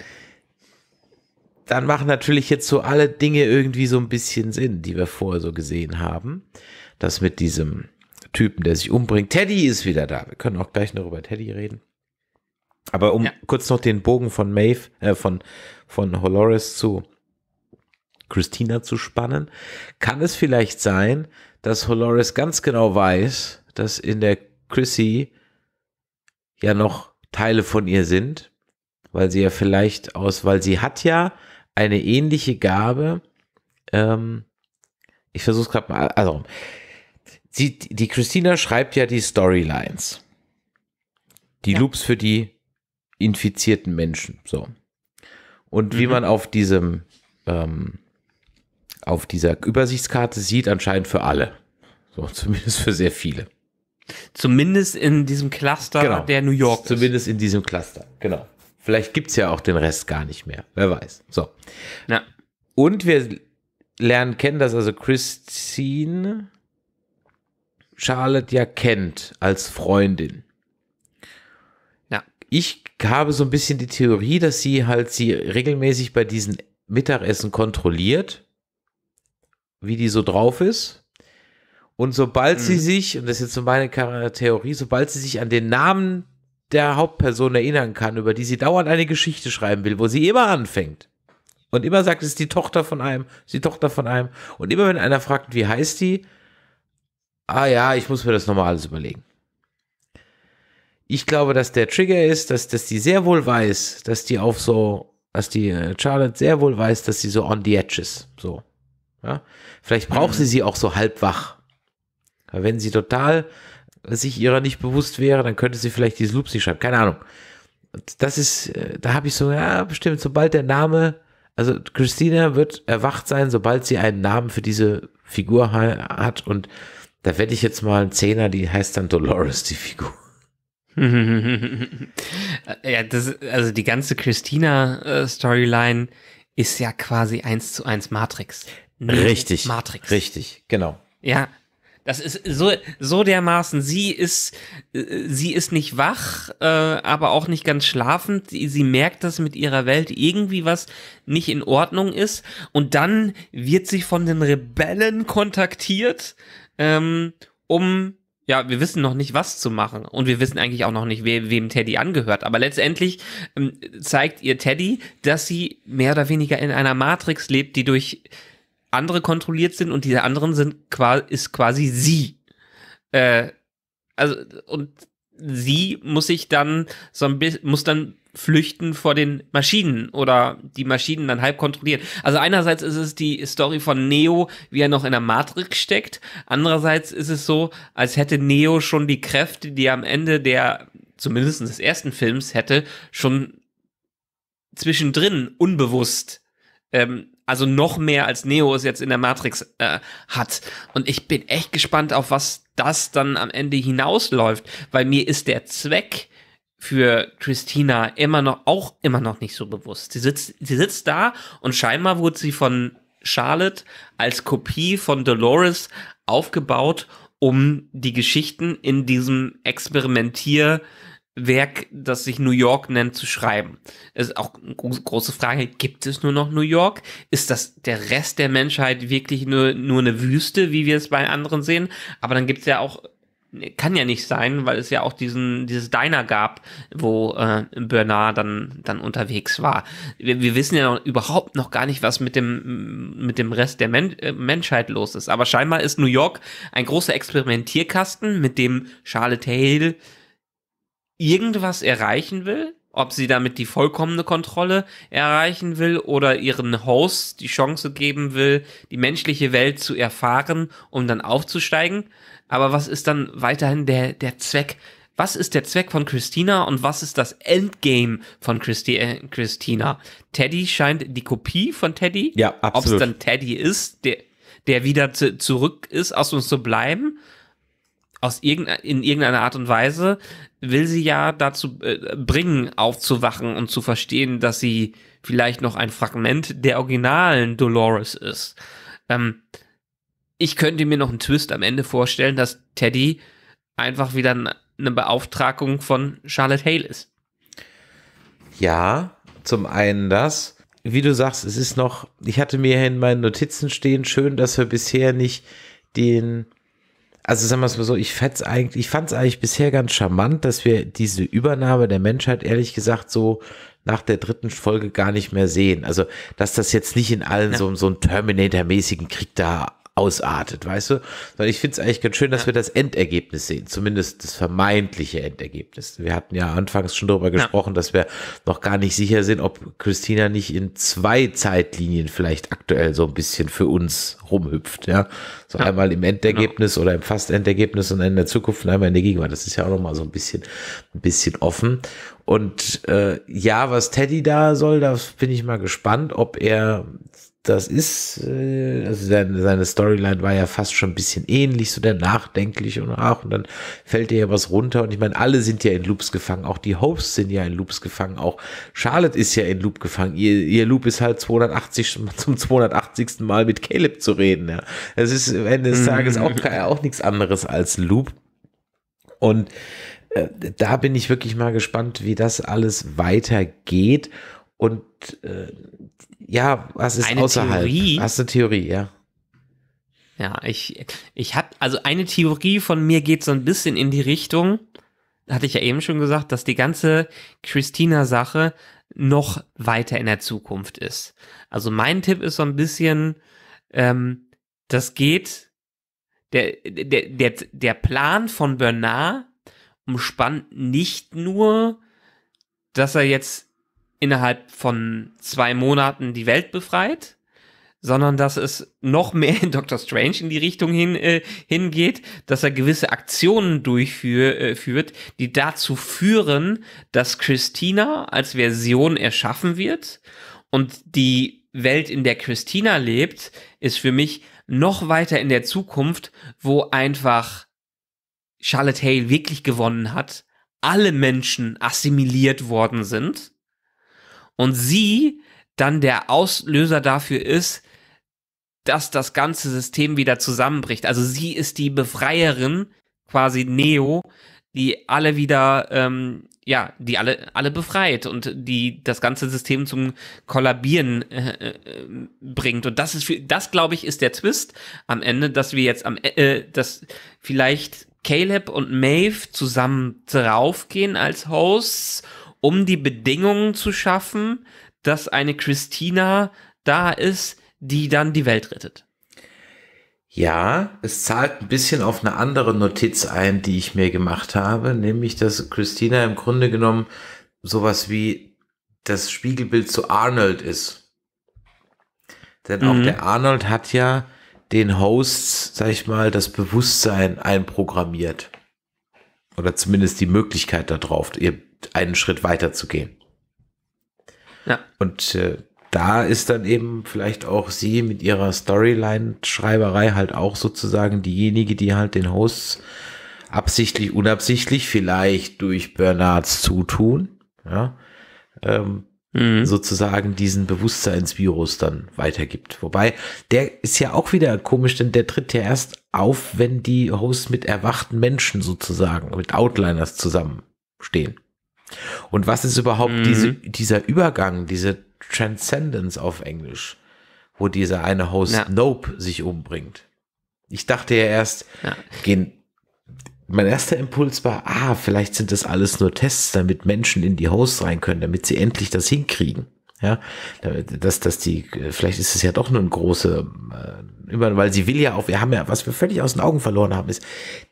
dann machen natürlich jetzt so alle Dinge irgendwie so ein bisschen Sinn, die wir vorher so gesehen haben. Das mit diesem Typen, der sich umbringt. Teddy ist wieder da. Wir können auch gleich noch über Teddy reden. Aber um ja. kurz noch den Bogen von Maeve, äh, von, von Holores zu Christina zu spannen, kann es vielleicht sein, dass Holores ganz genau weiß, dass in der Chrissy ja noch Teile von ihr sind, weil sie ja vielleicht aus, weil sie hat ja eine ähnliche Gabe. Ähm, ich versuche es gerade mal. Also, sie, die Christina schreibt ja die Storylines. Die ja. Loops für die infizierten Menschen. So. Und mhm. wie man auf diesem, ähm, auf dieser Übersichtskarte sieht, anscheinend für alle. So, zumindest für sehr viele. Zumindest in diesem Cluster, genau. der New York. Zumindest ist. in diesem Cluster, genau. Vielleicht gibt es ja auch den Rest gar nicht mehr. Wer weiß. So. Ja. Und wir lernen kennen, dass also Christine Charlotte ja kennt als Freundin. Ja. Ich habe so ein bisschen die Theorie, dass sie halt sie regelmäßig bei diesen Mittagessen kontrolliert, wie die so drauf ist. Und sobald mhm. sie sich, und das ist jetzt so meine Theorie, sobald sie sich an den Namen der Hauptperson erinnern kann, über die sie dauernd eine Geschichte schreiben will, wo sie immer anfängt. Und immer sagt, es ist die Tochter von einem, es ist die Tochter von einem. Und immer wenn einer fragt, wie heißt die, ah ja, ich muss mir das nochmal alles überlegen. Ich glaube, dass der Trigger ist, dass, dass die sehr wohl weiß, dass die auf so, dass die äh, Charlotte sehr wohl weiß, dass sie so on the edge ist. So. Ja? Vielleicht braucht mhm. sie sie auch so halbwach. wach. Wenn sie total sich ihrer nicht bewusst wäre, dann könnte sie vielleicht dieses Loop sie schreiben. Keine Ahnung. Das ist, äh, da habe ich so, ja, bestimmt, sobald der Name, also Christina wird erwacht sein, sobald sie einen Namen für diese Figur hat und da werde ich jetzt mal einen Zehner, die heißt dann Dolores, die Figur. ja, das, also die ganze Christina-Storyline äh, ist ja quasi eins zu eins Matrix. Nicht richtig. Matrix. Richtig, genau. Ja, das ist so, so dermaßen. Sie ist, äh, sie ist nicht wach, äh, aber auch nicht ganz schlafend. Sie, sie merkt, dass mit ihrer Welt irgendwie was nicht in Ordnung ist. Und dann wird sie von den Rebellen kontaktiert, ähm, um ja, wir wissen noch nicht, was zu machen. Und wir wissen eigentlich auch noch nicht, we wem Teddy angehört. Aber letztendlich ähm, zeigt ihr Teddy, dass sie mehr oder weniger in einer Matrix lebt, die durch andere kontrolliert sind und diese anderen sind quasi, ist quasi sie. Äh, also, und sie muss sich dann so ein bisschen, muss dann flüchten vor den Maschinen oder die Maschinen dann halb kontrollieren. Also einerseits ist es die Story von Neo, wie er noch in der Matrix steckt. Andererseits ist es so, als hätte Neo schon die Kräfte, die er am Ende der, zumindest des ersten Films hätte, schon zwischendrin unbewusst ähm, also noch mehr als Neo es jetzt in der Matrix äh, hat. Und ich bin echt gespannt, auf was das dann am Ende hinausläuft, weil mir ist der Zweck für Christina immer noch, auch immer noch nicht so bewusst. Sie sitzt, sie sitzt da und scheinbar wurde sie von Charlotte als Kopie von Dolores aufgebaut, um die Geschichten in diesem Experimentier- Werk, das sich New York nennt, zu schreiben. Es ist auch eine große Frage, gibt es nur noch New York? Ist das der Rest der Menschheit wirklich nur, nur eine Wüste, wie wir es bei anderen sehen? Aber dann gibt es ja auch, kann ja nicht sein, weil es ja auch diesen, dieses Diner gab, wo äh, Bernard dann, dann unterwegs war. Wir, wir wissen ja noch, überhaupt noch gar nicht, was mit dem, mit dem Rest der Men äh, Menschheit los ist. Aber scheinbar ist New York ein großer Experimentierkasten, mit dem Charlotte Hale irgendwas erreichen will, ob sie damit die vollkommene Kontrolle erreichen will oder ihren Host die Chance geben will, die menschliche Welt zu erfahren, um dann aufzusteigen. Aber was ist dann weiterhin der, der Zweck? Was ist der Zweck von Christina und was ist das Endgame von Christi äh, Christina? Teddy scheint die Kopie von Teddy. Ja, absolut. Ob es dann Teddy ist, der, der wieder zu, zurück ist, aus uns zu bleiben aus irgendeiner, in irgendeiner Art und Weise will sie ja dazu äh, bringen, aufzuwachen und zu verstehen, dass sie vielleicht noch ein Fragment der originalen Dolores ist. Ähm, ich könnte mir noch einen Twist am Ende vorstellen, dass Teddy einfach wieder eine Beauftragung von Charlotte Hale ist. Ja, zum einen das. Wie du sagst, es ist noch, ich hatte mir in meinen Notizen stehen, schön, dass wir bisher nicht den also sagen wir es mal so, ich fand's eigentlich, ich fand's eigentlich bisher ganz charmant, dass wir diese Übernahme der Menschheit ehrlich gesagt so nach der dritten Folge gar nicht mehr sehen. Also, dass das jetzt nicht in allen ja. so, so einen Terminator-mäßigen Krieg da ausartet, weißt du? Weil ich finde es eigentlich ganz schön, dass wir das Endergebnis sehen, zumindest das vermeintliche Endergebnis. Wir hatten ja anfangs schon darüber gesprochen, ja. dass wir noch gar nicht sicher sind, ob Christina nicht in zwei Zeitlinien vielleicht aktuell so ein bisschen für uns rumhüpft, ja? So ja. einmal im genau. Endergebnis genau. oder im fast Endergebnis und dann in der Zukunft und einmal in der Gegenwart. Das ist ja auch noch mal so ein bisschen, ein bisschen offen. Und äh, ja, was Teddy da soll, da bin ich mal gespannt, ob er das ist, äh, also seine, Storyline war ja fast schon ein bisschen ähnlich, so der nachdenklich und ach, und dann fällt dir ja was runter. Und ich meine, alle sind ja in Loops gefangen, auch die Hosts sind ja in Loops gefangen, auch Charlotte ist ja in Loop gefangen. Ihr, ihr Loop ist halt 280 zum 280. Mal mit Caleb zu reden. Ja. Das ist am Ende des Tages auch, mhm. auch nichts anderes als Loop. Und äh, da bin ich wirklich mal gespannt, wie das alles weitergeht. Und äh, ja, was ist eine außerhalb? Theorie? Hast du Theorie, ja. Ja, ich, ich hab, also eine Theorie von mir geht so ein bisschen in die Richtung, hatte ich ja eben schon gesagt, dass die ganze Christina-Sache noch weiter in der Zukunft ist. Also mein Tipp ist so ein bisschen, ähm, das geht, der, der, der, der Plan von Bernard umspannt nicht nur, dass er jetzt innerhalb von zwei Monaten die Welt befreit, sondern dass es noch mehr in Doctor Strange in die Richtung hin, äh, hingeht, dass er gewisse Aktionen durchführt, äh, die dazu führen, dass Christina als Version erschaffen wird und die Welt, in der Christina lebt, ist für mich noch weiter in der Zukunft, wo einfach Charlotte Hale wirklich gewonnen hat, alle Menschen assimiliert worden sind und sie dann der Auslöser dafür ist, dass das ganze System wieder zusammenbricht. Also sie ist die Befreierin, quasi Neo, die alle wieder, ähm, ja, die alle, alle befreit und die das ganze System zum Kollabieren äh, äh, bringt. Und das ist, für, das glaube ich, ist der Twist am Ende, dass wir jetzt am, äh, dass vielleicht Caleb und Maeve zusammen draufgehen als Hosts um die Bedingungen zu schaffen, dass eine Christina da ist, die dann die Welt rettet. Ja, es zahlt ein bisschen auf eine andere Notiz ein, die ich mir gemacht habe, nämlich dass Christina im Grunde genommen sowas wie das Spiegelbild zu Arnold ist. Denn mhm. auch der Arnold hat ja den Hosts, sag ich mal, das Bewusstsein einprogrammiert. Oder zumindest die Möglichkeit darauf. Ihr einen Schritt weiter zu gehen. Ja. Und äh, da ist dann eben vielleicht auch sie mit ihrer Storyline-Schreiberei halt auch sozusagen diejenige, die halt den Hosts absichtlich, unabsichtlich vielleicht durch Bernards Zutun, ja, ähm, mhm. sozusagen diesen Bewusstseinsvirus dann weitergibt. Wobei, der ist ja auch wieder komisch, denn der tritt ja erst auf, wenn die Hosts mit erwachten Menschen sozusagen, mit Outliners zusammenstehen. Und was ist überhaupt mhm. diese, dieser Übergang, diese Transcendence auf Englisch, wo dieser eine Host ja. Nope sich umbringt? Ich dachte ja erst, ja. gehen. Mein erster Impuls war, ah, vielleicht sind das alles nur Tests, damit Menschen in die Hosts rein können, damit sie endlich das hinkriegen. Ja, dass, dass die, vielleicht ist es ja doch nur ein große, immer, äh, weil sie will ja auch, wir haben ja, was wir völlig aus den Augen verloren haben, ist,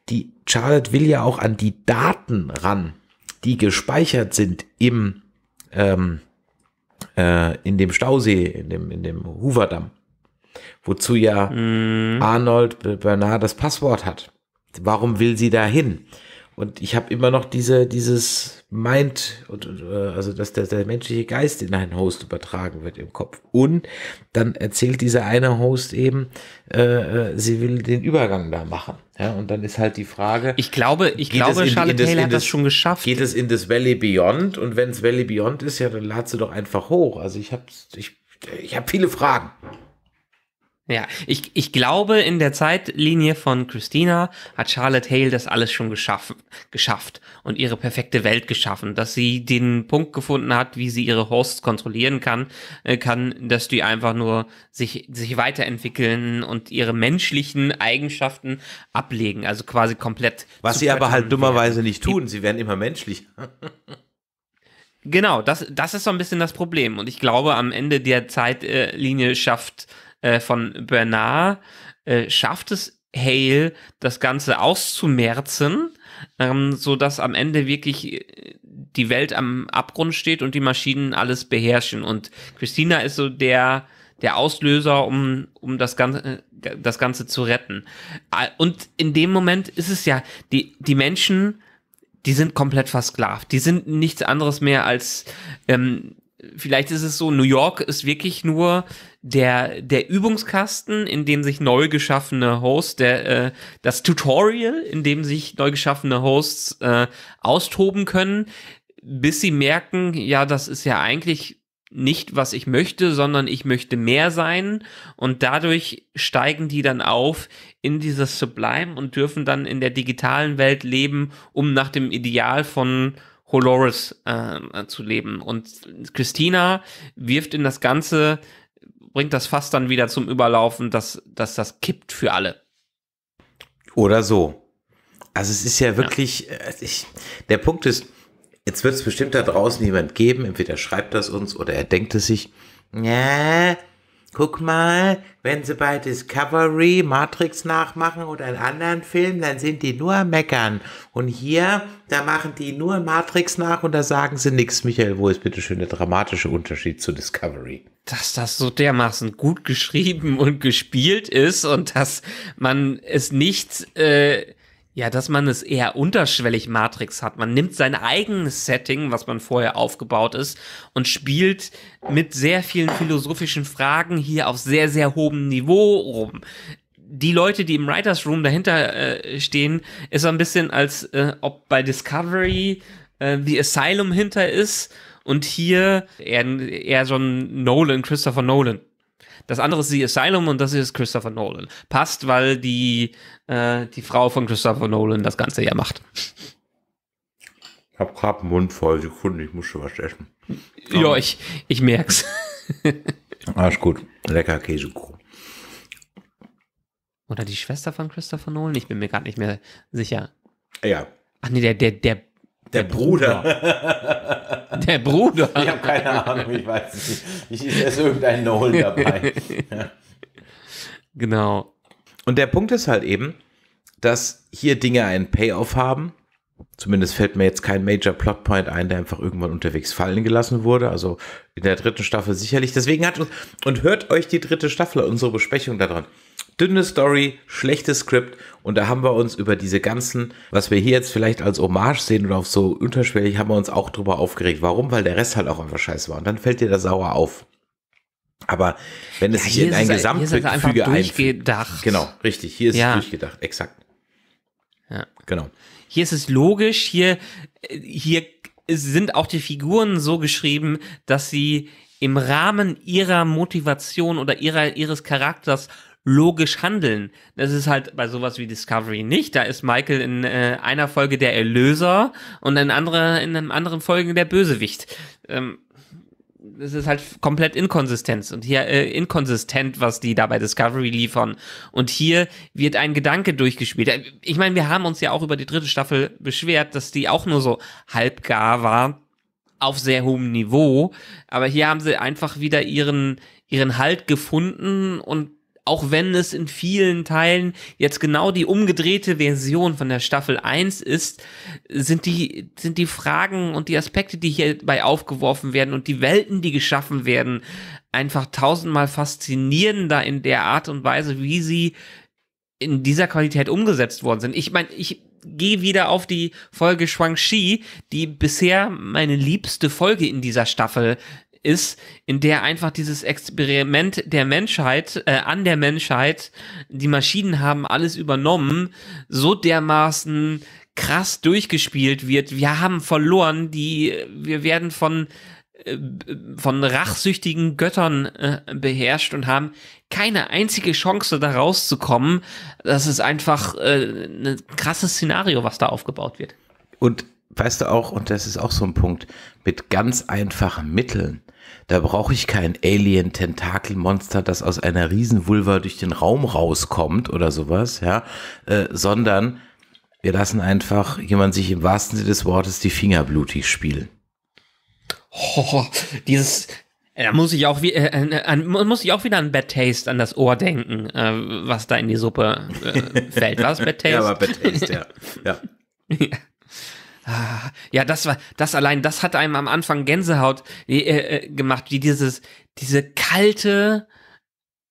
die Charlotte will ja auch an die Daten ran, die gespeichert sind im, ähm, äh, in dem Stausee, in dem, in dem Hooverdamm, wozu ja mm. Arnold Bernard das Passwort hat. Warum will sie da hin? Und ich habe immer noch diese, dieses Mind, und, und, äh, also dass der, der menschliche Geist in einen Host übertragen wird im Kopf. Und dann erzählt dieser eine Host eben, äh, äh sie will den Übergang da machen. Ja, und dann ist halt die Frage. Ich glaube, ich glaube, in, Charlotte in das, Taylor hat das, das schon geschafft. Geht es in das Valley Beyond? Und wenn es Valley Beyond ist, ja, dann lad sie doch einfach hoch. Also ich habe ich, ich hab viele Fragen. Ja, ich, ich glaube, in der Zeitlinie von Christina hat Charlotte Hale das alles schon geschaffen, geschafft und ihre perfekte Welt geschaffen, dass sie den Punkt gefunden hat, wie sie ihre Hosts kontrollieren kann, äh, kann, dass die einfach nur sich, sich weiterentwickeln und ihre menschlichen Eigenschaften ablegen, also quasi komplett. Was sie aber halt dummerweise werden. nicht tun, sie werden immer menschlich. genau, das, das ist so ein bisschen das Problem und ich glaube, am Ende der Zeitlinie schafft äh, von Bernard äh, schafft es Hale, das Ganze auszumerzen, ähm, so dass am Ende wirklich äh, die Welt am Abgrund steht und die Maschinen alles beherrschen. Und Christina ist so der, der Auslöser, um, um das Ganze, äh, das Ganze zu retten. Und in dem Moment ist es ja, die, die Menschen, die sind komplett versklavt. Die sind nichts anderes mehr als ähm, vielleicht ist es so, New York ist wirklich nur der, der Übungskasten, in dem sich neu geschaffene Hosts, der, äh, das Tutorial, in dem sich neu geschaffene Hosts äh, austoben können, bis sie merken, ja, das ist ja eigentlich nicht, was ich möchte, sondern ich möchte mehr sein. Und dadurch steigen die dann auf in dieses Sublime und dürfen dann in der digitalen Welt leben, um nach dem Ideal von Dolores ähm, äh, zu leben. Und Christina wirft in das Ganze, bringt das fast dann wieder zum Überlaufen, dass, dass das kippt für alle. Oder so. Also es ist ja wirklich, ja. Äh, ich, der Punkt ist, jetzt wird es bestimmt da draußen jemand geben, entweder schreibt das uns oder er denkt es sich, ja, guck mal, wenn sie bei Discovery Matrix nachmachen oder einen anderen Film, dann sind die nur am meckern. Und hier, da machen die nur Matrix nach und da sagen sie nichts. Michael, wo ist bitte schön der dramatische Unterschied zu Discovery? Dass das so dermaßen gut geschrieben und gespielt ist und dass man es nicht äh, ja, dass man es eher unterschwellig Matrix hat. Man nimmt sein eigenes Setting, was man vorher aufgebaut ist, und spielt mit sehr vielen philosophischen Fragen hier auf sehr, sehr hohem Niveau rum. Die Leute, die im Writers Room dahinter äh, stehen, ist so ein bisschen als äh, ob bei Discovery äh, The Asylum hinter ist und hier eher, eher so ein Nolan, Christopher Nolan das andere ist The Asylum und das ist Christopher Nolan. Passt, weil die, äh, die Frau von Christopher Nolan das Ganze ja macht. Ich habe gerade einen Mund voll Sekunden, ich muss schon was essen. Ja, ich, ich es. Alles gut. Lecker Käsekuchen. Oder die Schwester von Christopher Nolan? Ich bin mir gerade nicht mehr sicher. Ja. Ach nee, der, der, der der, Bruder. Der Bruder. Ich habe keine Ahnung, ich weiß es nicht. Ich, ich esse irgendeinen Nolan dabei. Genau. Und der Punkt ist halt eben, dass hier Dinge einen Payoff haben. Zumindest fällt mir jetzt kein Major Plotpoint ein, der einfach irgendwann unterwegs fallen gelassen wurde. Also in der dritten Staffel sicherlich. Deswegen hat uns, und hört euch die dritte Staffel, unsere Besprechung daran. Dünne Story, schlechtes Skript und da haben wir uns über diese ganzen, was wir hier jetzt vielleicht als Hommage sehen oder auf so unterschwellig, haben wir uns auch drüber aufgeregt. Warum? Weil der Rest halt auch einfach scheiße war und dann fällt dir das sauer auf. Aber wenn es ja, sich in ein Gesamtgefüge einfügt. Genau, richtig. Hier ist ja. es durchgedacht, exakt. Ja. Genau. Hier ist es logisch, hier, hier sind auch die Figuren so geschrieben, dass sie im Rahmen ihrer Motivation oder ihrer, ihres Charakters logisch handeln. Das ist halt bei sowas wie Discovery nicht. Da ist Michael in äh, einer Folge der Erlöser und in, andere, in einem anderen Folge der Bösewicht. Ähm, das ist halt komplett Inkonsistenz und hier äh, inkonsistent, was die da bei Discovery liefern. Und hier wird ein Gedanke durchgespielt. Äh, ich meine, wir haben uns ja auch über die dritte Staffel beschwert, dass die auch nur so halbgar war auf sehr hohem Niveau. Aber hier haben sie einfach wieder ihren, ihren Halt gefunden und auch wenn es in vielen Teilen jetzt genau die umgedrehte Version von der Staffel 1 ist, sind die, sind die Fragen und die Aspekte, die hierbei aufgeworfen werden und die Welten, die geschaffen werden, einfach tausendmal faszinierender in der Art und Weise, wie sie in dieser Qualität umgesetzt worden sind. Ich meine, ich gehe wieder auf die Folge Shang-Chi, die bisher meine liebste Folge in dieser Staffel ist, in der einfach dieses Experiment der Menschheit, äh, an der Menschheit, die Maschinen haben alles übernommen, so dermaßen krass durchgespielt wird. Wir haben verloren, die, wir werden von äh, von rachsüchtigen Göttern äh, beherrscht und haben keine einzige Chance, da rauszukommen. Das ist einfach äh, ein ne krasses Szenario, was da aufgebaut wird. Und weißt du auch, und das ist auch so ein Punkt, mit ganz einfachen Mitteln. Da brauche ich kein alien tentakel monster das aus einer Riesenvulva durch den Raum rauskommt oder sowas, ja, äh, sondern wir lassen einfach jemand sich im wahrsten Sinne des Wortes die Finger blutig spielen. Oh, dieses, da muss ich auch, äh, äh, äh, an, muss ich auch wieder an Bad Taste, an das Ohr denken, äh, was da in die Suppe äh, fällt. Was Bad Taste? ja, aber Bad Taste, ja. ja. Ah, ja, das war, das allein, das hat einem am Anfang Gänsehaut äh, äh, gemacht, wie dieses, diese kalte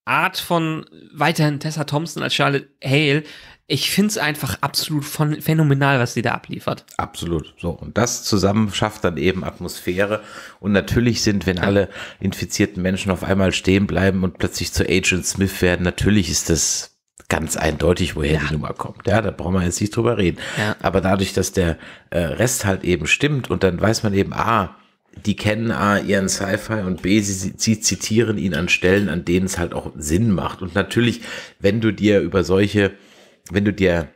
Art von weiterhin Tessa Thompson als Charlotte Hale. Ich find's einfach absolut von, phänomenal, was sie da abliefert. Absolut. So. Und das zusammen schafft dann eben Atmosphäre. Und natürlich sind, wenn ja. alle infizierten Menschen auf einmal stehen bleiben und plötzlich zu Agent Smith werden, natürlich ist das ganz eindeutig, woher ja. die Nummer kommt. Ja, da brauchen wir jetzt nicht drüber reden. Ja. Aber dadurch, dass der äh, Rest halt eben stimmt und dann weiß man eben, ah, die kennen A, ah, ihren Sci-Fi und B, sie, sie zitieren ihn an Stellen, an denen es halt auch Sinn macht. Und natürlich, wenn du dir über solche, wenn du dir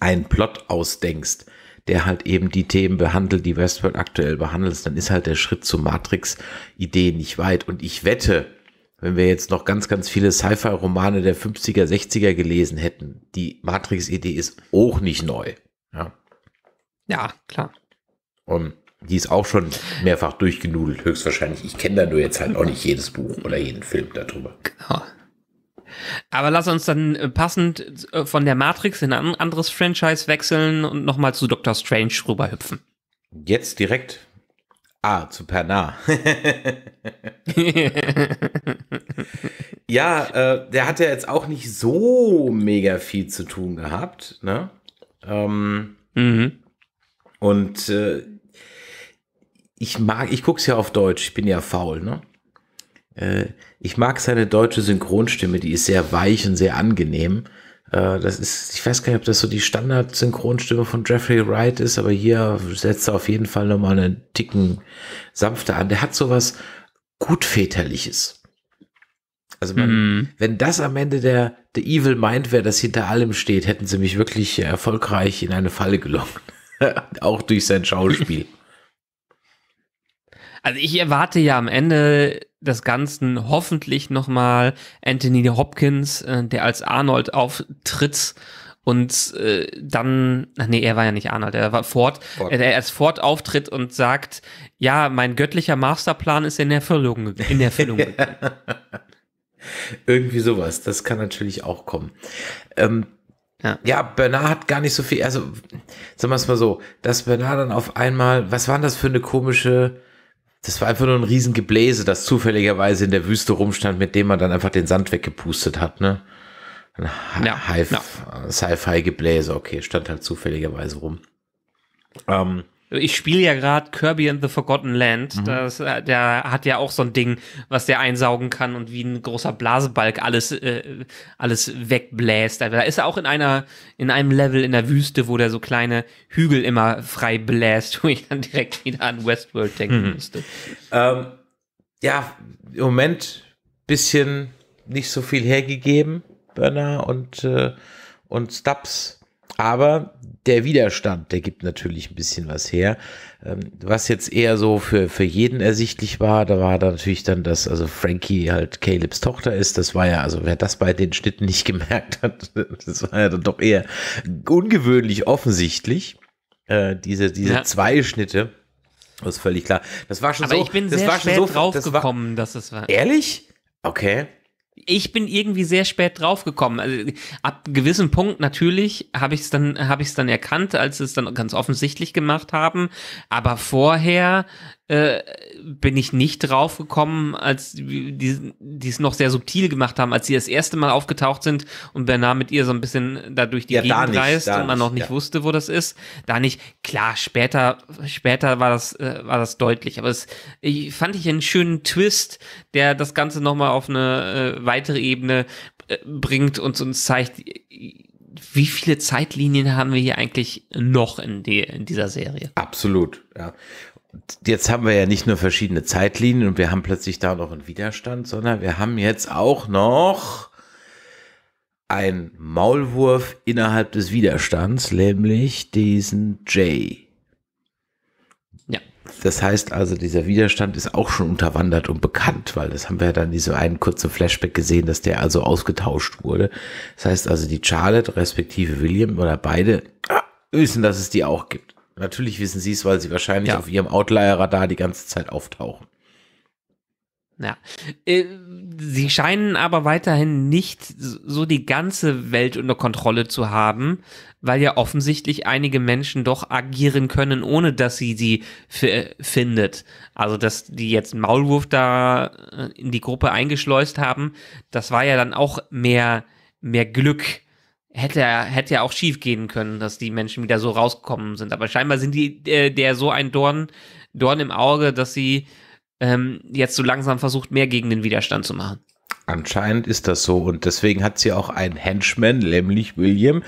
einen Plot ausdenkst, der halt eben die Themen behandelt, die Westworld aktuell behandelt, dann ist halt der Schritt zur Matrix-Idee nicht weit. Und ich wette, wenn wir jetzt noch ganz, ganz viele Sci-Fi-Romane der 50er, 60er gelesen hätten. Die Matrix-Idee ist auch nicht neu. Ja, ja klar. Und die ist auch schon mehrfach durchgenudelt, höchstwahrscheinlich. Ich kenne da nur jetzt halt auch nicht jedes Buch oder jeden Film darüber. Genau. Aber lass uns dann äh, passend äh, von der Matrix in ein anderes Franchise wechseln und nochmal zu Doctor Strange rüberhüpfen. Jetzt direkt. Ah, zu Pernar. ja, äh, der hat ja jetzt auch nicht so mega viel zu tun gehabt, ne? Ähm, mhm. Und äh, ich mag, ich gucke es ja auf Deutsch, ich bin ja faul, ne? Äh, ich mag seine deutsche Synchronstimme, die ist sehr weich und sehr angenehm. Äh, das ist, ich weiß gar nicht, ob das so die Standard-Synchronstimme von Jeffrey Wright ist, aber hier setzt er auf jeden Fall nochmal einen Ticken sanfter an. Der hat sowas gutväterliches. Also man, mhm. wenn das am Ende der, der Evil Mind wäre, das hinter allem steht, hätten sie mich wirklich äh, erfolgreich in eine Falle gelockt. Auch durch sein Schauspiel. Also ich erwarte ja am Ende des Ganzen hoffentlich nochmal Anthony Hopkins, äh, der als Arnold auftritt und äh, dann, ach nee, er war ja nicht Arnold, er war Ford, Ford. er als Ford auftritt und sagt, ja, mein göttlicher Masterplan ist in Erfüllung, in Erfüllung gegangen. Irgendwie sowas. Das kann natürlich auch kommen. Ähm, ja. ja, Bernard hat gar nicht so viel, also sagen wir es mal so, dass Bernard dann auf einmal, was war denn das für eine komische, das war einfach nur ein Riesengebläse, das zufälligerweise in der Wüste rumstand, mit dem man dann einfach den Sand weggepustet hat, ne? Ein ja, Sci-Fi-Gebläse, okay, stand halt zufälligerweise rum. Ähm, ich spiele ja gerade Kirby in the Forgotten Land. Mhm. Das, äh, der hat ja auch so ein Ding, was der einsaugen kann und wie ein großer Blasebalg alles, äh, alles wegbläst. Da ist er auch in einer, in einem Level in der Wüste, wo der so kleine Hügel immer frei bläst, wo ich dann direkt wieder an Westworld denken mhm. musste. Ähm, ja, im Moment bisschen nicht so viel hergegeben, Burner und, äh, und Stubbs aber der Widerstand, der gibt natürlich ein bisschen was her. Ähm, was jetzt eher so für, für jeden ersichtlich war, da war da natürlich dann, dass also Frankie halt Calebs Tochter ist. Das war ja, also wer das bei den Schnitten nicht gemerkt hat, das war ja dann doch eher ungewöhnlich offensichtlich. Äh, diese, diese ja. zwei Schnitte. Das ist völlig klar. Das war schon Aber so. Ich bin sehr spät so, draufgekommen, das dass es war. Ehrlich? Okay ich bin irgendwie sehr spät draufgekommen. Also, ab einem gewissen Punkt natürlich habe ich es dann, habe ich es dann erkannt, als sie es dann ganz offensichtlich gemacht haben. Aber vorher äh, bin ich nicht drauf gekommen, als die, die es noch sehr subtil gemacht haben, als sie das erste Mal aufgetaucht sind und Bernard mit ihr so ein bisschen da durch die ja, Gegend nicht, reist und man noch nicht ja. wusste, wo das ist. Da nicht. Klar, später, später war das, äh, war das deutlich, aber es ich, fand ich einen schönen Twist, der das Ganze nochmal auf eine äh, weitere Ebene äh, bringt und uns zeigt, wie viele Zeitlinien haben wir hier eigentlich noch in, die, in dieser Serie? Absolut, ja jetzt haben wir ja nicht nur verschiedene Zeitlinien und wir haben plötzlich da noch einen Widerstand, sondern wir haben jetzt auch noch einen Maulwurf innerhalb des Widerstands, nämlich diesen Jay. Ja. Das heißt also, dieser Widerstand ist auch schon unterwandert und bekannt, weil das haben wir ja dann in diese einen kurzen Flashback gesehen, dass der also ausgetauscht wurde. Das heißt also, die Charlotte respektive William oder beide ah, wissen, dass es die auch gibt. Natürlich wissen sie es, weil sie wahrscheinlich ja. auf ihrem Outlier-Radar die ganze Zeit auftauchen. Ja. Äh, sie scheinen aber weiterhin nicht so die ganze Welt unter Kontrolle zu haben, weil ja offensichtlich einige Menschen doch agieren können, ohne dass sie sie äh, findet. Also, dass die jetzt Maulwurf da äh, in die Gruppe eingeschleust haben, das war ja dann auch mehr, mehr Glück hätte ja hätte auch schief gehen können, dass die Menschen wieder so rausgekommen sind. Aber scheinbar sind die äh, der so ein Dorn, Dorn im Auge, dass sie ähm, jetzt so langsam versucht, mehr gegen den Widerstand zu machen. Anscheinend ist das so und deswegen hat sie auch einen Henchman, nämlich William.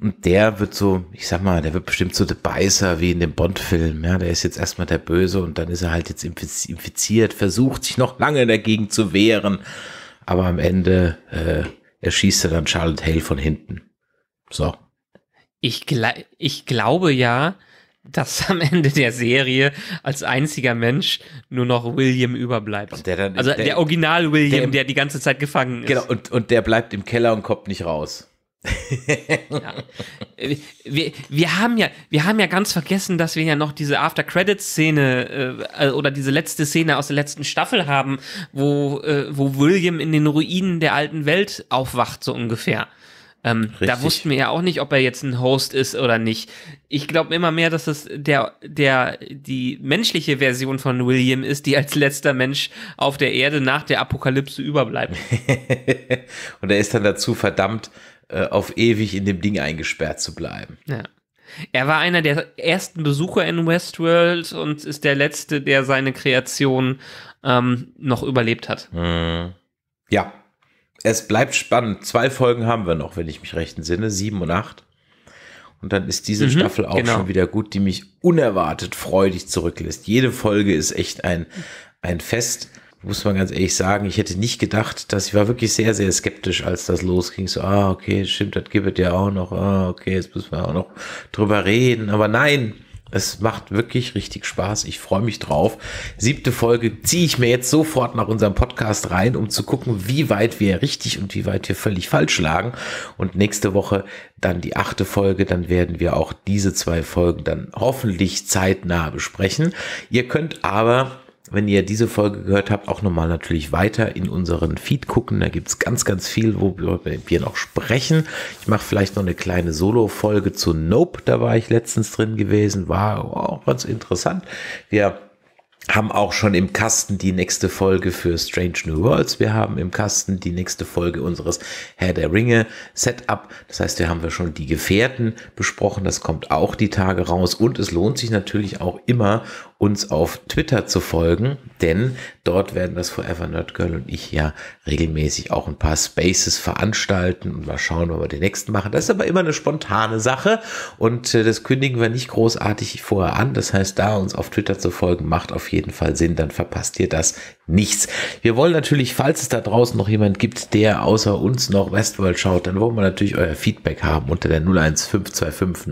Und der wird so, ich sag mal, der wird bestimmt so der Beißer wie in dem Bond-Film. Ja, der ist jetzt erstmal der Böse und dann ist er halt jetzt infiziert, versucht sich noch lange dagegen zu wehren. Aber am Ende äh, er schießt dann Charlotte Hale von hinten. So. Ich, gl ich glaube ja, dass am Ende der Serie als einziger Mensch nur noch William überbleibt. der dann, also der, der Original William, der, der, die ganze Zeit gefangen genau, ist. Genau, und, und der bleibt im Keller und kommt nicht raus ja. wir, wir, haben ja, wir haben ja ganz vergessen, dass wir ja noch diese after credits szene äh, äh, oder diese letzte Szene aus der letzten Staffel haben, wo, äh, wo William in den Ruinen der alten Welt aufwacht, so ungefähr. Ähm, da wussten wir ja auch nicht, ob er jetzt ein Host ist oder nicht. Ich glaube immer mehr, dass es der, der, die menschliche Version von William ist, die als letzter Mensch auf der Erde nach der Apokalypse überbleibt. Und er ist dann dazu verdammt, äh, auf ewig in dem Ding eingesperrt zu bleiben. Ja. Er war einer der ersten Besucher in Westworld und ist der letzte, der seine Kreation ähm, noch überlebt hat. Mhm. Ja, es bleibt spannend. Zwei Folgen haben wir noch, wenn ich mich recht entsinne, sieben und acht. Und dann ist diese mhm, Staffel auch genau. schon wieder gut, die mich unerwartet freudig zurücklässt. Jede Folge ist echt ein, ein Fest muss man ganz ehrlich sagen, ich hätte nicht gedacht, dass ich war wirklich sehr, sehr skeptisch, als das losging. So, ah, okay, stimmt, das gibt es ja auch noch. Ah, okay, jetzt müssen wir auch noch drüber reden. Aber nein, es macht wirklich richtig Spaß. Ich freue mich drauf. Siebte Folge ziehe ich mir jetzt sofort nach unserem Podcast rein, um zu gucken, wie weit wir richtig und wie weit wir völlig falsch lagen. Und nächste Woche dann die achte Folge. Dann werden wir auch diese zwei Folgen dann hoffentlich zeitnah besprechen. Ihr könnt aber wenn ihr diese Folge gehört habt, auch nochmal natürlich weiter in unseren Feed gucken. Da gibt es ganz, ganz viel, wo wir noch sprechen. Ich mache vielleicht noch eine kleine Solo-Folge zu Nope. Da war ich letztens drin gewesen. War auch ganz interessant. Wir haben auch schon im Kasten die nächste Folge für Strange New Worlds. Wir haben im Kasten die nächste Folge unseres Herr der Ringe Setup. Das heißt, wir haben wir schon die Gefährten besprochen. Das kommt auch die Tage raus. Und es lohnt sich natürlich auch immer, uns auf Twitter zu folgen, denn dort werden das Forever Nerd Girl und ich ja regelmäßig auch ein paar Spaces veranstalten und mal schauen, wann wir den nächsten machen. Das ist aber immer eine spontane Sache und äh, das kündigen wir nicht großartig vorher an. Das heißt, da uns auf Twitter zu folgen, macht auf jeden Fall Sinn, dann verpasst ihr das nichts. Wir wollen natürlich, falls es da draußen noch jemand gibt, der außer uns noch Westworld schaut, dann wollen wir natürlich euer Feedback haben unter der 01525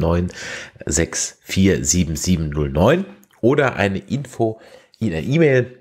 9647709 oder eine Info in eine E-Mail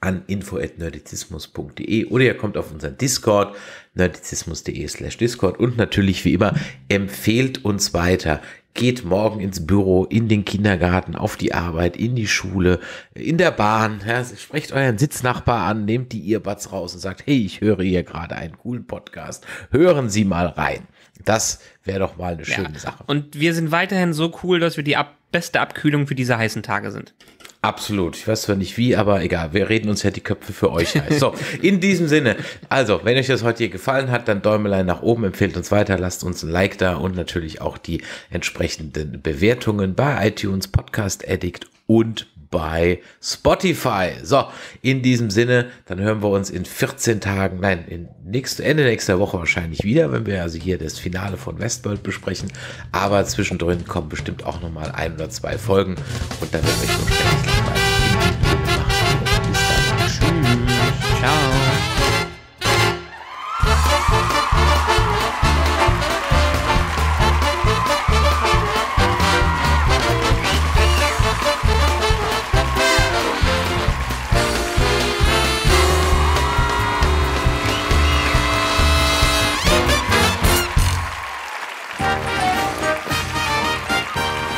an info.nerdizismus.de oder ihr kommt auf unseren Discord, nerdizismus.de slash Discord und natürlich wie immer empfehlt uns weiter. Geht morgen ins Büro, in den Kindergarten, auf die Arbeit, in die Schule, in der Bahn. Ja, sprecht euren Sitznachbar an, nehmt die Earbuds raus und sagt, hey, ich höre hier gerade einen coolen Podcast. Hören Sie mal rein. Das wäre doch mal eine schöne ja. Sache. Und wir sind weiterhin so cool, dass wir die ab beste Abkühlung für diese heißen Tage sind. Absolut. Ich weiß zwar nicht wie, aber egal. Wir reden uns ja die Köpfe für euch heiß. So, in diesem Sinne. Also, wenn euch das heute hier gefallen hat, dann Däumelein nach oben, empfehlt uns weiter, lasst uns ein Like da und natürlich auch die entsprechenden Bewertungen bei iTunes, Podcast Addict und bei Spotify. So, in diesem Sinne, dann hören wir uns in 14 Tagen, nein, in nächst, Ende nächster Woche wahrscheinlich wieder, wenn wir also hier das Finale von Westworld besprechen. Aber zwischendrin kommen bestimmt auch nochmal ein oder zwei Folgen und dann werden wir schon gleich mal in die Tschüss. Ciao.